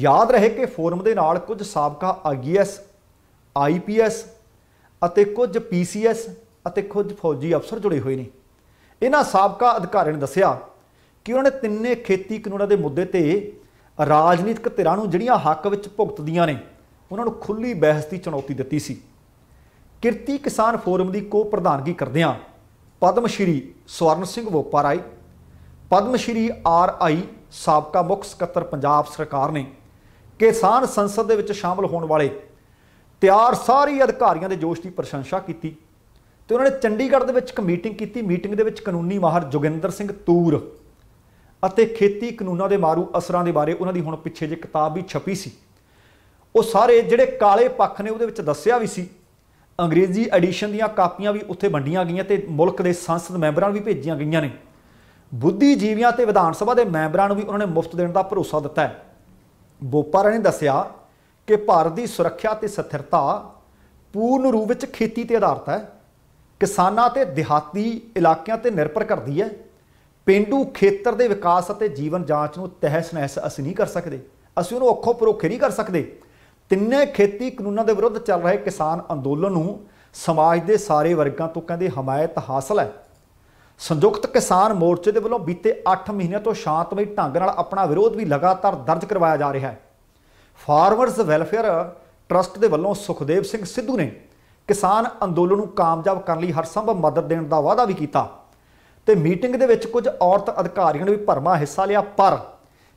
ਯਾਦ ਰਹੇ ਕਿ ਫੋਰਮ ਦੇ ਨਾਲ ਕੁਝ ਸਾਬਕਾ ਆਈਐਸ ਆਈਪੀਐਸ ਅਤੇ ਕੁਝ ਪੀਸੀਐਸ ਅਤੇ ਕੁਝ ਫੌਜੀ ਅਫਸਰ ਜੁੜੇ ਹੋਏ ਨੇ ਇਹਨਾਂ ਸਾਬਕਾ ਅਧਿਕਾਰੀਆਂ ਨੇ ਦੱਸਿਆ ਕਿ ਉਹਨਾਂ ਨੇ ਤਿੰਨੇ ਖੇਤੀ ਕਾਨੂੰਨਾਂ ਦੇ ਮੁੱਦੇ ਤੇ ਰਾਜਨੀਤਿਕ ਧਿਰਾਂ ਨੂੰ ਜਿਹੜੀਆਂ ਹੱਕ ਵਿੱਚ ਭੁਗਤਦੀਆਂ ਨੇ ਉਹਨਾਂ ਨੂੰ ਖੁੱਲੀ ਬਹਿਸ ਦੀ ਚੁਣੌਤੀ ਦਿੱਤੀ ਸੀ ਕਿਰਤੀ ਕਿਸਾਨ ਫੋਰਮ ਦੀ ਕੋ ਪ੍ਰਧਾਨਗੀ ਕਰਦਿਆਂ ਪਦਮ ਸ਼੍ਰੀ ਸਵਰਨ ਸਿੰਘ ਵੋਪਾਰਾਏ ਪਦਮ ਸ਼੍ਰੀ ਆਰ ਆਈ ਸਾਬਕਾ ਮੁੱਖ ਸਕੱਤਰ ਪੰਜਾਬ ਸਰਕਾਰ ਨੇ ਕਿਸਾਨ ਸੰਸਦ ਦੇ ਵਿੱਚ ਸ਼ਾਮਲ ਹੋਣ ਵਾਲੇ ਤਿਆਰ ਸਾਰੇ ਅਧਿਕਾਰੀਆਂ ਦੇ ਜੋਸ਼ ਦੀ ਪ੍ਰਸ਼ੰਸਾ ਕੀਤੀ ਤੇ ਉਹਨਾਂ ਨੇ ਚੰਡੀਗੜ੍ਹ ਦੇ ਵਿੱਚ ਇੱਕ ਮੀਟਿੰਗ ਕੀਤੀ ਮੀਟਿੰਗ ਦੇ ਵਿੱਚ ਕਾਨੂੰਨੀ ਮਾਹਰ ਜੋਗਿੰਦਰ ਸਿੰਘ ਤੂਰ ਅਤੇ ਖੇਤੀ ਕਾਨੂੰਨਾਂ ਦੇ ਮਾਰੂ ਅਸਰਾਂ ਦੇ ਬਾਰੇ ਉਹਨਾਂ ਦੀ ਹੁਣ ਪਿੱਛੇ ਜੇ ਕਿਤਾਬ ਵੀ ਛਪੀ ਸੀ ਉਹ ਸਾਰੇ ਜਿਹੜੇ ਕਾਲੇ ਪੱਖ ਨੇ ਉਹਦੇ ਵਿੱਚ ਦੱਸਿਆ ਵੀ ਸੀ ਅੰਗਰੇਜ਼ੀ ਐਡੀਸ਼ਨ ਦੀਆਂ ਕਾਪੀਆਂ ਵੀ ਉੱਥੇ ਵੰਡੀਆਂ ਗਈਆਂ ਤੇ ਮੁਲਕ ਦੇ ਸੰਸਦ ਮੈਂਬਰਾਂ ਨੂੰ ਵੀ ਭੇਜੀਆਂ ਗਈਆਂ ਨੇ ਬੁੱਧੀਜੀਵੀਆਂ ਤੇ ਵਿਧਾਨ ਸਭਾ ਦੇ ਮੈਂਬਰਾਂ ਨੂੰ ਵੀ ਉਹਨਾਂ ਨੇ ਮੁਫਤ ਦੇਣ ਦਾ ਭਰੋਸਾ ਦਿੱਤਾ ਹੈ ਬੋਪਾਰਾ ਨੇ ਦੱਸਿਆ ਕਿ ਭਾਰਤ ਦੀ ਸੁਰੱਖਿਆ ਤੇ ਸਥਿਰਤਾ ਪੂਰਨ ਰੂਪ ਵਿੱਚ ਖੇਤੀ ਤੇ ਆਧਾਰਿਤ ਹੈ ਕਿਸਾਨਾਂ ਤੇ ਦਿਹਾਤੀ ਇਲਾਕਿਆਂ ਤੇ ਨਿਰਭਰ ਕਰਦੀ ਹੈ ਪਿੰਡੂ ਖੇਤਰ ਦੇ ਵਿਕਾਸ ਅਤੇ ਜੀਵਨ ਜਾਂਚ ਨੂੰ ਤਹਿਸ ਨਹਿਸ ਅਸੀਂ ਨਹੀਂ ਕਰ ਸਕਦੇ ਅਸੀਂ ਉਹਨੂੰ ਅੱਖੋਂ ਪਰੋਖੇ ਨਹੀਂ ਕਰ ਸਕਦੇ ਤਿੰਨੇ ਖੇਤੀ ਕਾਨੂੰਨਾਂ ਦੇ ਵਿਰੁੱਧ ਚੱਲ ਰਹੇ ਕਿਸਾਨ ਅੰਦੋਲਨ ਨੂੰ ਸਮਾਜ ਦੇ ਸਾਰੇ ਵਰਗਾਂ ਤੋਂ ਕਹਿੰਦੇ ਹਮਾਇਤ ਹਾਸਲ ਹੈ ਸੰਯੁਕਤ ਕਿਸਾਨ ਮੋਰਚੇ ਦੇ ਵੱਲੋਂ ਬੀਤੇ 8 ਮਹੀਨਿਆਂ ਤੋਂ ਸ਼ਾਂਤਮਈ ਢੰਗ ਨਾਲ ਆਪਣਾ ਵਿਰੋਧ ਵੀ ਲਗਾਤਾਰ ਦਰਜ ਕਰਵਾਇਆ ਜਾ ਰਿਹਾ ਹੈ ਫਾਰਮਰਸ ਵੈਲਫੇਅਰ ਟਰਸਟ ਦੇ ਵੱਲੋਂ ਸੁਖਦੇਵ ਸਿੰਘ ਸਿੱਧੂ ਨੇ ਕਿਸਾਨ ਅੰਦੋਲਨ ਨੂੰ ਕਾਮਯਾਬ ਕਰਨ ਲਈ ਹਰ ਸੰਭਵ ਮਦਦ ਦੇਣ ਦਾ ਵਾਅਦਾ ਵੀ ਕੀਤਾ ਤੇ ਮੀਟਿੰਗ ਦੇ ਵਿੱਚ ਕੁਝ ਔਰਤ ਅਧਿਕਾਰੀਆਂ ਨੇ ਵੀ ਭਰਮਾ ਹਿੱਸਾ ਲਿਆ ਪਰ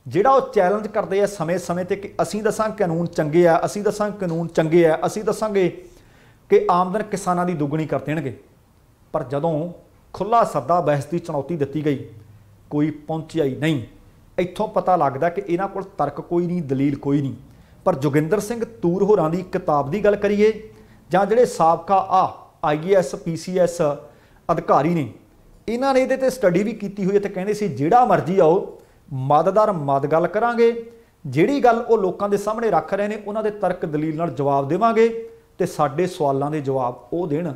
ਜਿਹੜਾ ਉਹ ਚੈਲੰਜ ਕਰਦੇ ਆ ਸਮੇਂ-ਸਮੇਂ ਤੇ ਕਿ ਅਸੀਂ ਦੱਸਾਂ ਕਾਨੂੰਨ ਚੰਗੇ ਆ ਅਸੀਂ ਦੱਸਾਂ ਕਾਨੂੰਨ ਚੰਗੇ ਆ ਅਸੀਂ ਦੱਸਾਂਗੇ ਕਿ ਆਮਦਨ ਕਿਸਾਨਾਂ ਦੀ ਦੁੱਗਣੀ ਕਰ ਦੇਣਗੇ ਪਰ ਜਦੋਂ ਖੁੱਲਾ ਸੱਦਾ ਬਹਿਸ ਦੀ ਚੁਣੌਤੀ ਦਿੱਤੀ ਗਈ ਕੋਈ ਪਹੁੰਚਿਆ ਹੀ ਨਹੀਂ ਇੱਥੋਂ ਪਤਾ ਲੱਗਦਾ ਕਿ ਇਹਨਾਂ ਕੋਲ ਤਰਕ ਕੋਈ ਨਹੀਂ ਦਲੀਲ ਕੋਈ ਨਹੀਂ ਪਰ ਜੋਗਿੰਦਰ ਸਿੰਘ ਤੂਰ ਹੋਰਾਂ ਦੀ ਕਿਤਾਬ ਦੀ ਗੱਲ ਕਰੀਏ ਜਾਂ ਜਿਹੜੇ ਸਾਬਕਾ ਆ ਆਈਐਸ ਪੀਸੀਐਸ ਅਧਿਕਾਰੀ ਨੇ ਇਹਨਾਂ ਨੇ ਇਹਦੇ ਤੇ ਸਟੱਡੀ ਵੀ ਕੀਤੀ ਹੋਈ ਤੇ ਕਹਿੰਦੇ ਸੀ ਜਿਹੜਾ ਮਰਜ਼ੀ ਆਓ ਮਦਦਾਰ ਮਦ ਗੱਲ ਕਰਾਂਗੇ ਜਿਹੜੀ ਗੱਲ ਉਹ ਲੋਕਾਂ ਦੇ ਸਾਹਮਣੇ ਰੱਖ ਰਹੇ ਨੇ ਉਹਨਾਂ ਦੇ ਤਰਕ ਦਲੀਲ ਨਾਲ ਜਵਾਬ ਦੇਵਾਂਗੇ ਤੇ ਸਾਡੇ ਸਵਾਲਾਂ ਦੇ ਜਵਾਬ ਉਹ ਦੇਣ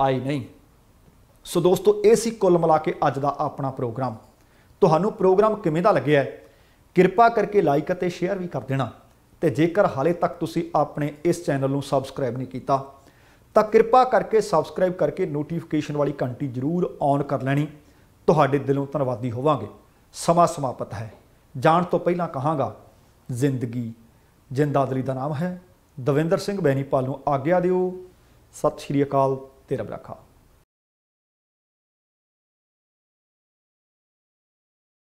ਆਈ ਨਹੀਂ ਸੋ ਦੋਸਤੋ ਇਹ ਸੀ ਕੁੱਲ ਮਿਲਾ ਕੇ ਅੱਜ ਦਾ ਆਪਣਾ ਪ੍ਰੋਗਰਾਮ ਤੁਹਾਨੂੰ ਪ੍ਰੋਗਰਾਮ ਕਿਵੇਂ ਦਾ ਲੱਗਿਆ ਹੈ ਕਿਰਪਾ ਕਰਕੇ ਲਾਈਕ ਅਤੇ ਸ਼ੇਅਰ ਵੀ ਕਰ ਦੇਣਾ ਤੇ ਜੇਕਰ ਹਾਲੇ ਤੱਕ ਤੁਸੀਂ ਆਪਣੇ ਇਸ ਚੈਨਲ ਨੂੰ ਸਬਸਕ੍ਰਾਈਬ ਨਹੀਂ ਕੀਤਾ ਤਾਂ ਕਿਰਪਾ ਕਰਕੇ ਸਬਸਕ੍ਰਾਈਬ ਕਰਕੇ ਨੋਟੀਫਿਕੇਸ਼ਨ ਵਾਲੀ ਘੰਟੀ ਜ਼ਰੂਰ ਔਨ ਕਰ ਲੈਣੀ ਤੁਹਾਡੇ ਦਿਲੋਂ ਧੰਨਵਾਦੀ ਹੋਵਾਂਗੇ ਸਮਾ ਸਮਾਪਤ ਹੈ ਜਾਣ ਤੋਂ ਪਹਿਲਾਂ ਕਹਾਂਗਾ ਜ਼ਿੰਦਗੀ ਜਿੰਦਾਦਲੀ ਦਾ ਨਾਮ ਹੈ ਦਵਿੰਦਰ ਸਿੰਘ ਬੈਣੀਪਾਲ ਨੂੰ ਆਗਿਆ ਦਿਓ ਸਤਿ ਸ਼੍ਰੀ ਅਕਾਲ ਤੇ ਰੱਬ ਰਾਖਾ